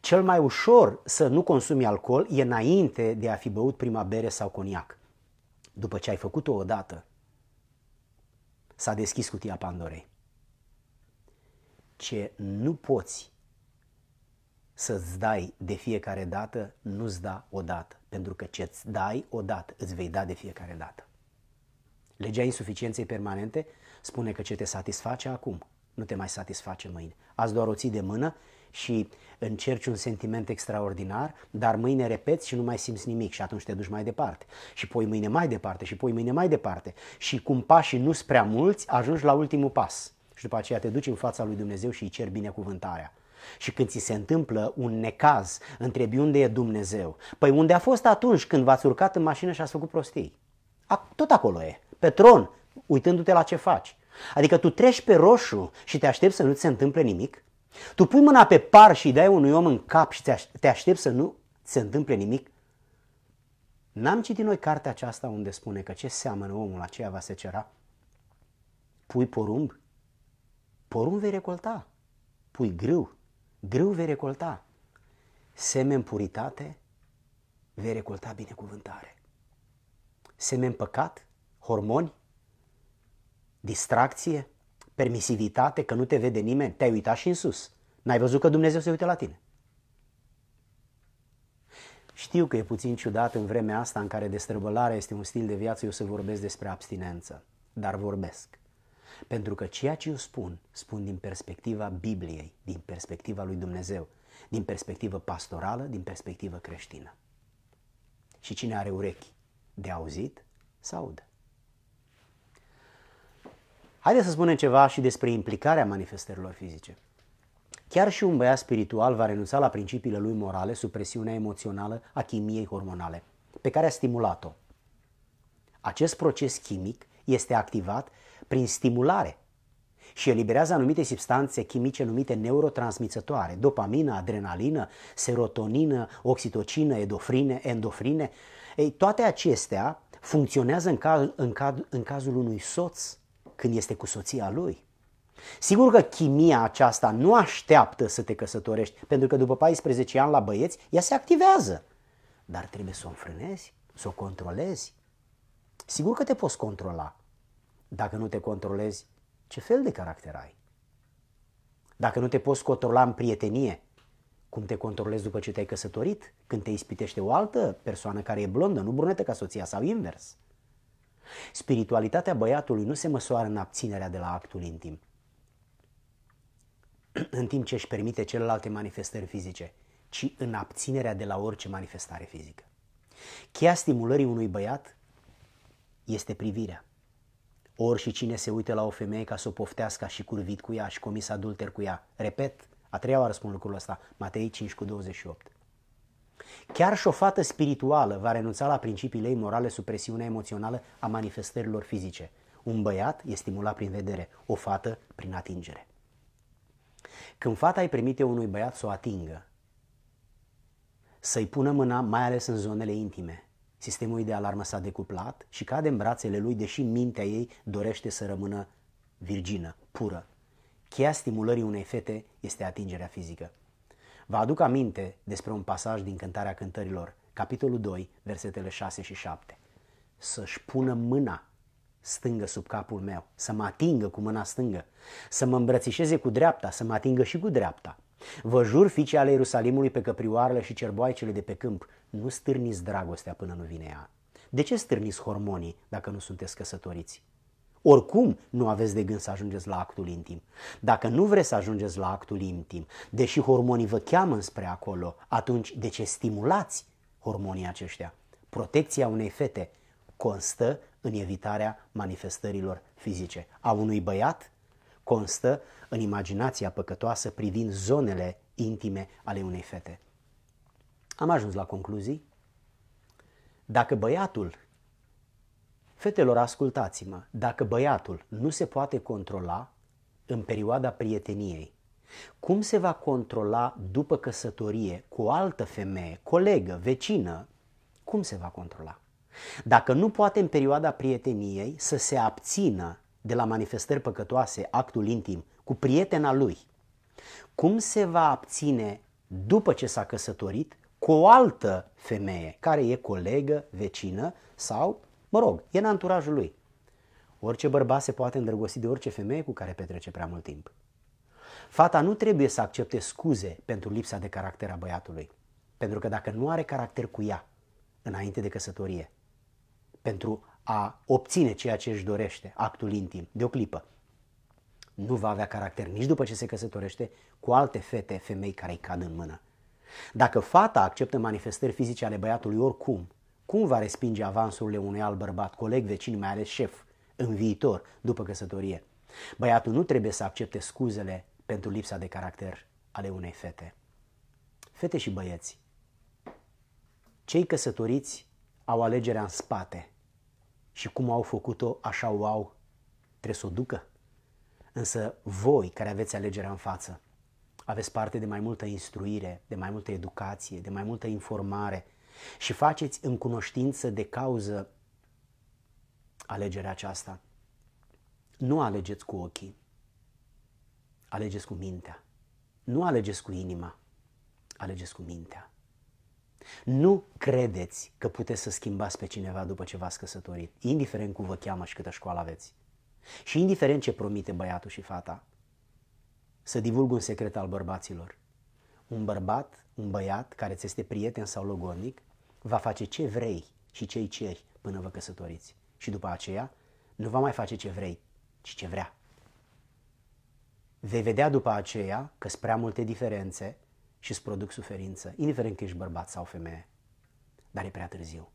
S1: Cel mai ușor să nu consumi alcool e înainte de a fi băut prima bere sau coniac. După ce ai făcut-o odată, s-a deschis cutia Pandorei ce nu poți să-ți dai de fiecare dată, nu-ți da odată. Pentru că ce-ți dai odată, îți vei da de fiecare dată. Legea insuficienței permanente spune că ce te satisface acum, nu te mai satisface mâine. Azi doar o ții de mână și încerci un sentiment extraordinar, dar mâine repeți și nu mai simți nimic și atunci te duci mai departe. Și poi mâine mai departe și poi mâine mai departe. Și cum pașii nu spre prea mulți, ajungi la ultimul pas și după aceea te duci în fața lui Dumnezeu și îi ceri binecuvântarea. Și când ți se întâmplă un necaz, întrebi unde e Dumnezeu. Păi unde a fost atunci când v-ați urcat în mașină și ați făcut prostii? A, tot acolo e, pe tron, uitându-te la ce faci. Adică tu treci pe roșu și te aștepți să nu ți se întâmple nimic? Tu pui mâna pe par și îi dai unui om în cap și te aștepți să nu ți se întâmple nimic? N-am citit noi cartea aceasta unde spune că ce seamănă omul aceea va se cera? Pui porumb Porumb vei recolta, pui grâu, grâu vei recolta, semen puritate, vei recolta binecuvântare. Semen păcat, hormoni, distracție, permisivitate, că nu te vede nimeni, te-ai uitat și în sus. N-ai văzut că Dumnezeu se uită la tine. Știu că e puțin ciudat în vremea asta în care destrăbălarea este un stil de viață, eu să vorbesc despre abstinență, dar vorbesc. Pentru că ceea ce eu spun, spun din perspectiva Bibliei, din perspectiva lui Dumnezeu, din perspectivă pastorală, din perspectivă creștină. Și cine are urechi de auzit, să audă. Haideți să spunem ceva și despre implicarea manifestărilor fizice. Chiar și un băiat spiritual va renunța la principiile lui morale sub presiunea emoțională a chimiei hormonale, pe care a stimulat-o. Acest proces chimic este activat prin stimulare și eliberează anumite substanțe chimice numite neurotransmițătoare, dopamină, adrenalină, serotonină, oxitocină, edofrine, endofrine. Ei, toate acestea funcționează în, caz, în, caz, în cazul unui soț când este cu soția lui. Sigur că chimia aceasta nu așteaptă să te căsătorești, pentru că după 14 ani la băieți ea se activează. Dar trebuie să o înfrânezi, să o controlezi. Sigur că te poți controla, dacă nu te controlezi, ce fel de caracter ai? Dacă nu te poți controla în prietenie, cum te controlezi după ce te-ai căsătorit, când te ispitește o altă persoană care e blondă, nu brunetă ca soția sau invers. Spiritualitatea băiatului nu se măsoară în abținerea de la actul intim, în timp ce își permite celelalte manifestări fizice, ci în abținerea de la orice manifestare fizică. Cheia stimulării unui băiat este privirea. Ori și cine se uită la o femeie ca să o poftească și curvit cu ea și comis adulter cu ea. Repet, a treia oară spun lucrul ăsta, Matei 5 cu 28. Chiar și o fată spirituală va renunța la principiile ei morale sub presiunea emoțională a manifestărilor fizice. Un băiat e stimulat prin vedere, o fată prin atingere. Când fata îi permite unui băiat să o atingă, să-i pună mâna mai ales în zonele intime, Sistemul de alarmă s-a decuplat și cade în brațele lui, deși mintea ei dorește să rămână virgină, pură. Cheia stimulării unei fete este atingerea fizică. Vă aduc aminte despre un pasaj din Cântarea Cântărilor, capitolul 2, versetele 6 și 7. Să-și pună mâna stângă sub capul meu, să mă atingă cu mâna stângă, să mă îmbrățișeze cu dreapta, să mă atingă și cu dreapta. Vă jur, fiice ale Ierusalimului, pe căprioarele și cerboaicele de pe câmp, nu stârniți dragostea până nu vine ea. De ce stârniți hormonii dacă nu sunteți căsătoriți? Oricum nu aveți de gând să ajungeți la actul intim. Dacă nu vreți să ajungeți la actul intim, deși hormonii vă cheamă spre acolo, atunci de ce stimulați hormonii aceștia? Protecția unei fete constă în evitarea manifestărilor fizice. A unui băiat constă în imaginația păcătoasă privind zonele intime ale unei fete. Am ajuns la concluzii. Dacă băiatul, fetelor ascultați-mă, dacă băiatul nu se poate controla în perioada prieteniei, cum se va controla după căsătorie cu o altă femeie, colegă, vecină? Cum se va controla? Dacă nu poate în perioada prieteniei să se abțină de la manifestări păcătoase, actul intim, cu prietena lui, cum se va abține după ce s-a căsătorit cu o altă femeie care e colegă, vecină sau, mă rog, e în anturajul lui. Orice bărbat se poate îndrăgosti de orice femeie cu care petrece prea mult timp. Fata nu trebuie să accepte scuze pentru lipsa de caracter a băiatului, pentru că dacă nu are caracter cu ea înainte de căsătorie, pentru a obține ceea ce își dorește, actul intim, de o clipă. Nu va avea caracter nici după ce se căsătorește cu alte fete, femei care îi cad în mână. Dacă fata acceptă manifestări fizice ale băiatului oricum, cum va respinge avansurile unui alt bărbat, coleg, vecin, mai ales șef, în viitor, după căsătorie? Băiatul nu trebuie să accepte scuzele pentru lipsa de caracter ale unei fete. Fete și băieți, cei căsătoriți au alegerea în spate – și cum au făcut-o, așa o au, trebuie să o ducă. Însă voi care aveți alegerea în față, aveți parte de mai multă instruire, de mai multă educație, de mai multă informare și faceți în cunoștință de cauză alegerea aceasta. Nu alegeți cu ochii, alegeți cu mintea. Nu alegeți cu inima, alegeți cu mintea. Nu credeți că puteți să schimbați pe cineva după ce v-ați căsătorit, indiferent cum vă cheamă și câtă școală aveți. Și indiferent ce promite băiatul și fata, să divulg un secret al bărbaților. Un bărbat, un băiat care ți este prieten sau logodnic, va face ce vrei și ce-i ceri până vă căsătoriți. Și după aceea, nu va mai face ce vrei, ci ce vrea. Vei vedea după aceea că sunt prea multe diferențe și îți produc suferință, indiferent că ești bărbat sau femeie. Dar e prea târziu.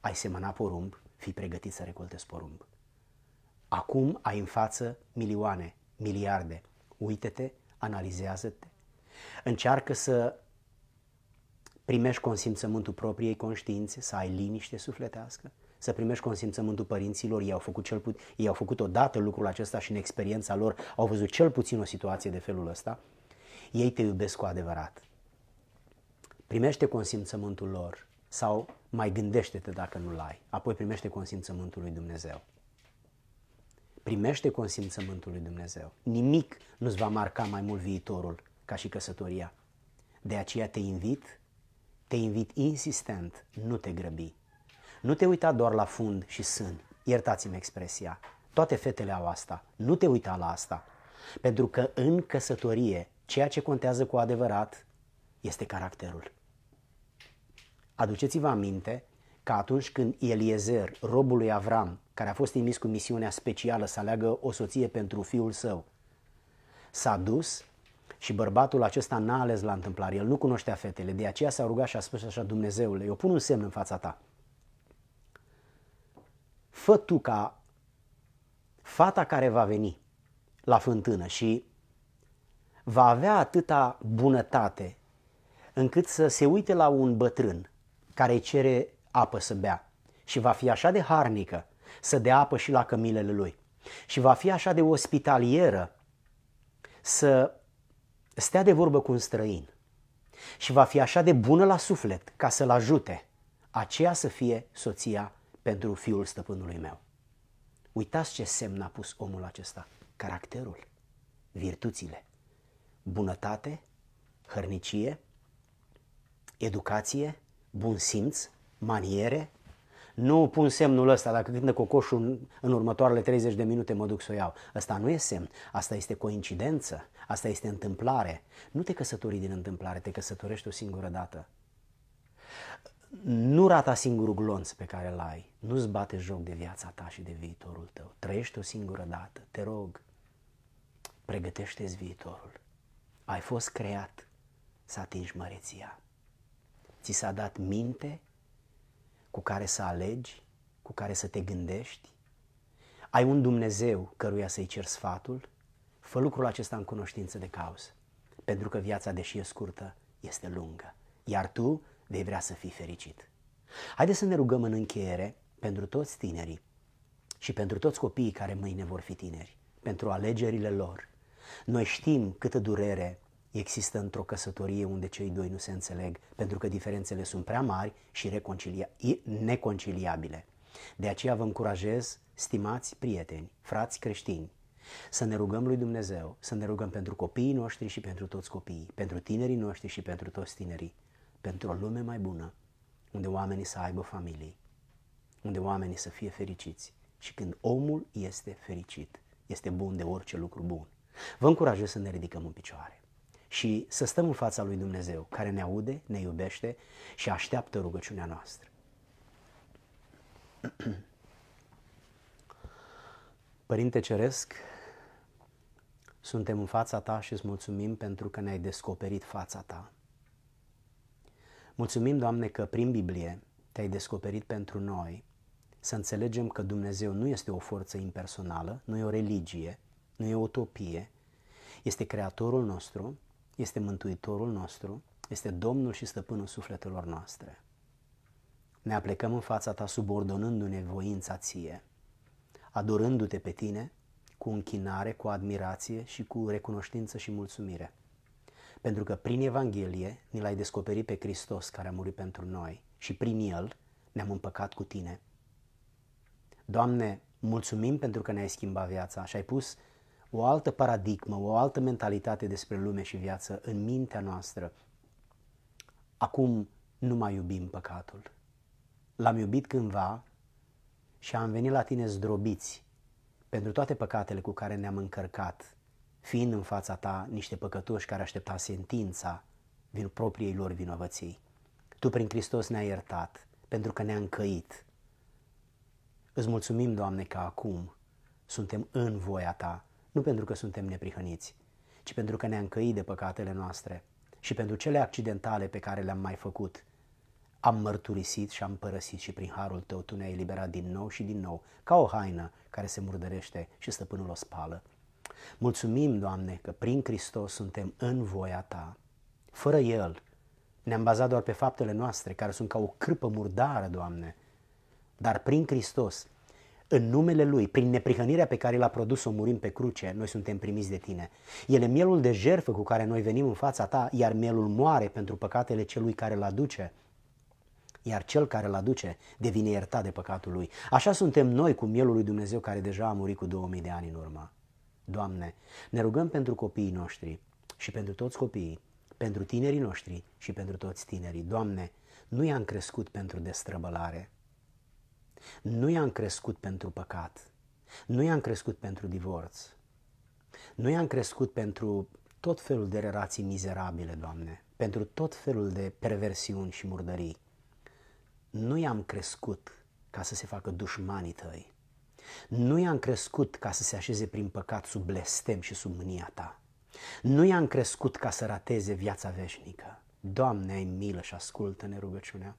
S1: Ai semănat porumb, fii pregătit să recoltezi porumb. Acum ai în față milioane, miliarde. Uită-te, analizează-te, încearcă să primești consimțământul propriei conștiințe, să ai liniște sufletească, să primești consimțământul părinților, ei au făcut, cel put- ei au făcut odată lucrul acesta și în experiența lor au văzut cel puțin o situație de felul ăsta, ei te iubesc cu adevărat primește consimțământul lor sau mai gândește-te dacă nu-l ai, apoi primește consimțământul lui Dumnezeu. Primește consimțământul lui Dumnezeu. Nimic nu-ți va marca mai mult viitorul ca și căsătoria. De aceea te invit, te invit insistent, nu te grăbi. Nu te uita doar la fund și sân, iertați-mi expresia. Toate fetele au asta, nu te uita la asta. Pentru că în căsătorie, ceea ce contează cu adevărat este caracterul. Aduceți-vă aminte că atunci când Eliezer, robul lui Avram, care a fost trimis cu misiunea specială să aleagă o soție pentru fiul său, s-a dus și bărbatul acesta n-a ales la întâmplare, el nu cunoștea fetele, de aceea s-a rugat și a spus așa, Dumnezeule, eu pun un semn în fața ta. Fă tu ca fata care va veni la fântână și va avea atâta bunătate încât să se uite la un bătrân care îi cere apă să bea și va fi așa de harnică să dea apă și la cămilele lui și va fi așa de ospitalieră să stea de vorbă cu un străin și va fi așa de bună la suflet ca să-l ajute, aceea să fie soția pentru fiul stăpânului meu. Uitați ce semn a pus omul acesta. Caracterul, virtuțile, bunătate, hărnicie, educație, bun simț, maniere. Nu pun semnul ăsta, dacă cântă cocoșul în, următoarele 30 de minute mă duc să o iau. asta nu e semn, asta este coincidență, asta este întâmplare. Nu te căsători din întâmplare, te căsătorești o singură dată. Nu rata singurul glonț pe care îl ai, nu-ți bate joc de viața ta și de viitorul tău. Trăiește o singură dată, te rog, pregătește-ți viitorul. Ai fost creat să atingi măreția. Ți s-a dat minte cu care să alegi, cu care să te gândești? Ai un Dumnezeu căruia să-i ceri sfatul? Fă lucrul acesta în cunoștință de cauză, pentru că viața, deși e scurtă, este lungă, iar tu vei vrea să fii fericit. Haideți să ne rugăm în încheiere pentru toți tinerii și pentru toți copiii care mâine vor fi tineri, pentru alegerile lor. Noi știm câtă durere există într-o căsătorie unde cei doi nu se înțeleg, pentru că diferențele sunt prea mari și neconciliabile. De aceea vă încurajez, stimați prieteni, frați creștini, să ne rugăm lui Dumnezeu, să ne rugăm pentru copiii noștri și pentru toți copiii, pentru tinerii noștri și pentru toți tinerii, pentru o lume mai bună, unde oamenii să aibă familii, unde oamenii să fie fericiți. Și când omul este fericit, este bun de orice lucru bun. Vă încurajez să ne ridicăm în picioare și să stăm în fața lui Dumnezeu, care ne aude, ne iubește și așteaptă rugăciunea noastră. Părinte Ceresc, suntem în fața Ta și îți mulțumim pentru că ne-ai descoperit fața Ta. Mulțumim, Doamne, că prin Biblie Te-ai descoperit pentru noi să înțelegem că Dumnezeu nu este o forță impersonală, nu e o religie, nu e o utopie, este Creatorul nostru este Mântuitorul nostru, este Domnul și Stăpânul sufletelor noastre. Ne aplecăm în fața ta subordonându-ne voința ție, adorându-te pe tine cu închinare, cu admirație și cu recunoștință și mulțumire. Pentru că prin Evanghelie ni l-ai descoperit pe Hristos care a murit pentru noi și prin El ne-am împăcat cu tine. Doamne, mulțumim pentru că ne-ai schimbat viața și ai pus o altă paradigmă, o altă mentalitate despre lume și viață în mintea noastră. Acum nu mai iubim păcatul. L-am iubit cândva și am venit la tine zdrobiți pentru toate păcatele cu care ne-am încărcat, fiind în fața ta niște păcătoși care aștepta sentința din propriei lor vinovății. Tu prin Hristos ne-ai iertat, pentru că ne-a încăit. Îți mulțumim, Doamne, că acum suntem în voia Ta nu pentru că suntem neprihăniți, ci pentru că ne-am căit de păcatele noastre și pentru cele accidentale pe care le-am mai făcut. Am mărturisit și am părăsit și prin harul tău tu ne-ai eliberat din nou și din nou, ca o haină care se murdărește și stăpânul o spală. Mulțumim, Doamne, că prin Hristos suntem în voia Ta. Fără El, ne-am bazat doar pe faptele noastre, care sunt ca o crâpă murdară, Doamne. Dar prin Hristos în numele Lui, prin neprihănirea pe care l-a produs-o murim pe cruce, noi suntem primiți de Tine. El e mielul de jerfă cu care noi venim în fața Ta, iar mielul moare pentru păcatele celui care îl aduce iar cel care îl aduce devine iertat de păcatul lui. Așa suntem noi cu mielul lui Dumnezeu care deja a murit cu 2000 de ani în urmă. Doamne, ne rugăm pentru copiii noștri și pentru toți copiii, pentru tinerii noștri și pentru toți tinerii. Doamne, nu i-am crescut pentru destrăbălare, nu i-am crescut pentru păcat. Nu i-am crescut pentru divorț. Nu i-am crescut pentru tot felul de relații mizerabile, Doamne, pentru tot felul de perversiuni și murdării. Nu i-am crescut ca să se facă dușmanii tăi. Nu i-am crescut ca să se așeze prin păcat sub blestem și sub mânia ta. Nu i-am crescut ca să rateze viața veșnică. Doamne, ai milă și ascultă-ne rugăciunea.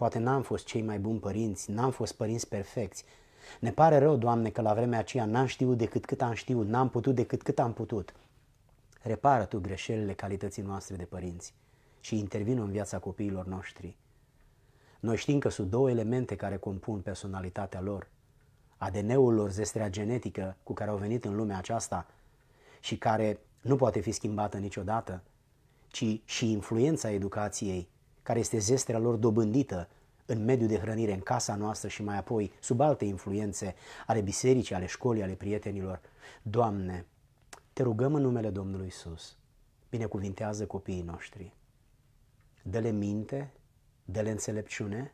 S1: Poate n-am fost cei mai buni părinți, n-am fost părinți perfecți. Ne pare rău, Doamne, că la vremea aceea n-am știut decât cât am știut, n-am putut decât cât am putut. Repară Tu greșelile calității noastre de părinți și intervină în viața copiilor noștri. Noi știm că sunt două elemente care compun personalitatea lor. ADN-ul lor, zestrea genetică cu care au venit în lumea aceasta și care nu poate fi schimbată niciodată, ci și influența educației care este zestrea lor dobândită în mediul de hrănire, în casa noastră și mai apoi sub alte influențe ale bisericii, ale școlii, ale prietenilor. Doamne, te rugăm în numele Domnului Isus, binecuvintează copiii noștri. Dă-le minte, dă-le înțelepciune,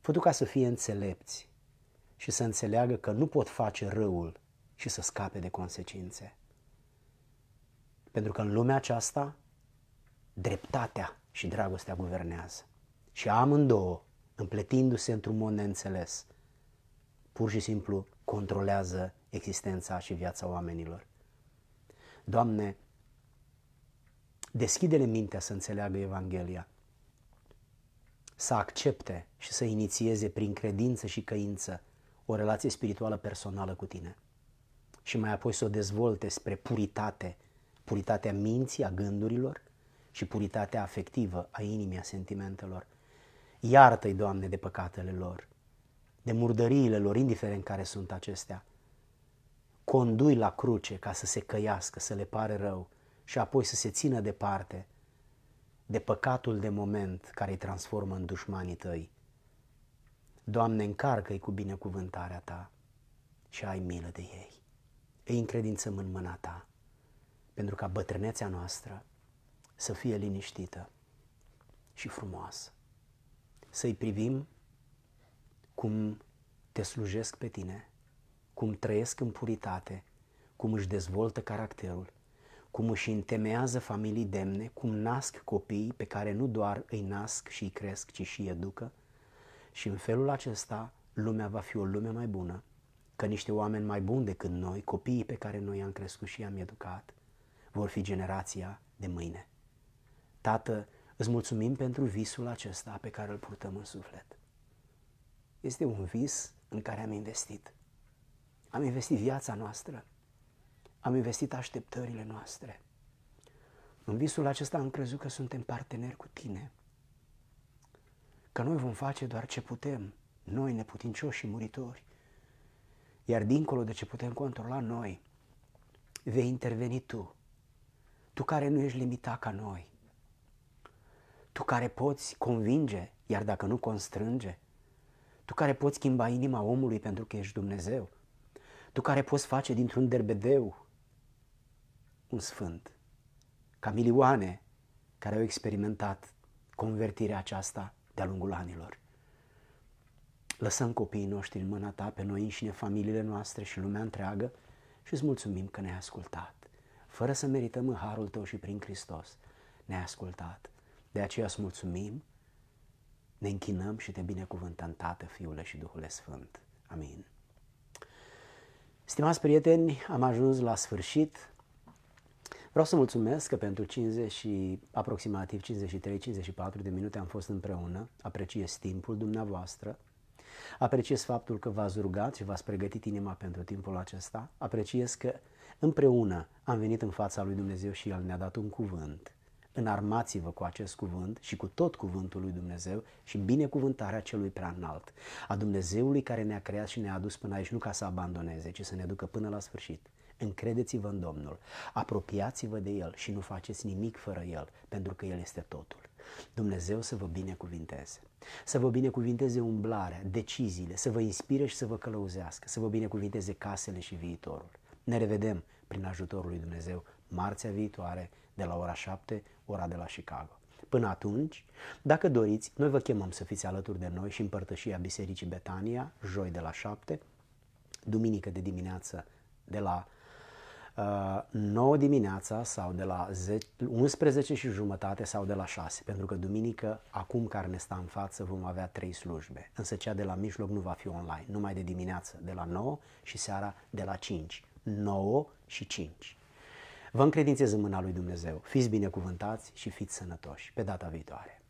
S1: fă ca să fie înțelepți și să înțeleagă că nu pot face răul și să scape de consecințe. Pentru că în lumea aceasta, dreptatea și dragostea guvernează. Și amândouă, împletindu-se într-un mod neînțeles, pur și simplu controlează existența și viața oamenilor. Doamne, deschide-le mintea să înțeleagă Evanghelia, să accepte și să inițieze prin credință și căință o relație spirituală personală cu Tine și mai apoi să o dezvolte spre puritate, puritatea minții, a gândurilor, și puritatea afectivă a inimii, a sentimentelor. Iartă-i, Doamne, de păcatele lor, de murdăriile lor, indiferent care sunt acestea. Condui la cruce ca să se căiască, să le pare rău și apoi să se țină departe de păcatul de moment care îi transformă în dușmanii tăi. Doamne, încarcă-i cu binecuvântarea ta și ai milă de ei. Îi încredințăm în mâna ta, pentru ca bătrânețea noastră să fie liniștită și frumoasă. Să-i privim cum te slujesc pe tine, cum trăiesc în puritate, cum își dezvoltă caracterul, cum își întemeiază familii demne, cum nasc copii pe care nu doar îi nasc și îi cresc, ci și îi educă. Și în felul acesta lumea va fi o lume mai bună, că niște oameni mai buni decât noi, copiii pe care noi i-am crescut și i-am educat, vor fi generația de mâine. Tată, îți mulțumim pentru visul acesta pe care îl purtăm în suflet. Este un vis în care am investit. Am investit viața noastră, am investit așteptările noastre. În visul acesta am crezut că suntem parteneri cu tine, că noi vom face doar ce putem, noi neputincioși și muritori, iar dincolo de ce putem controla noi, vei interveni tu, tu care nu ești limitat ca noi, tu care poți convinge, iar dacă nu constrânge. Tu care poți schimba inima omului pentru că ești Dumnezeu. Tu care poți face dintr-un derbedeu un sfânt. Ca milioane care au experimentat convertirea aceasta de-a lungul anilor. Lăsăm copiii noștri în mâna ta, pe noi înșine, familiile noastre și lumea întreagă și îți mulțumim că ne-ai ascultat. Fără să merităm în harul tău și prin Hristos, ne-ai ascultat. De aceea îți mulțumim, ne închinăm și te binecuvântăm, Tată, Fiule și Duhul Sfânt. Amin. Stimați prieteni, am ajuns la sfârșit. Vreau să mulțumesc că pentru 50 și aproximativ 53-54 de minute am fost împreună. Apreciez timpul dumneavoastră. Apreciez faptul că v-ați rugat și v-ați pregătit inima pentru timpul acesta. Apreciez că împreună am venit în fața lui Dumnezeu și El ne-a dat un cuvânt înarmați-vă cu acest cuvânt și cu tot cuvântul lui Dumnezeu și binecuvântarea celui prea înalt, a Dumnezeului care ne-a creat și ne-a adus până aici, nu ca să abandoneze, ci să ne ducă până la sfârșit. Încredeți-vă în Domnul, apropiați-vă de El și nu faceți nimic fără El, pentru că El este totul. Dumnezeu să vă binecuvinteze, să vă binecuvinteze umblarea, deciziile, să vă inspire și să vă călăuzească, să vă binecuvinteze casele și viitorul. Ne revedem prin ajutorul lui Dumnezeu marțea viitoare de la ora 7, ora de la Chicago. Până atunci, dacă doriți, noi vă chemăm să fiți alături de noi și împărtășia Bisericii Betania, joi de la 7, duminică de dimineață de la uh, 9 dimineața sau de la 10, 11 și jumătate sau de la 6, pentru că duminică, acum care ne stă în față, vom avea 3 slujbe, însă cea de la mijloc nu va fi online, numai de dimineață de la 9 și seara de la 5, 9 și 5. Vă încredințez în mâna lui Dumnezeu. Fiți binecuvântați și fiți sănătoși. Pe data viitoare!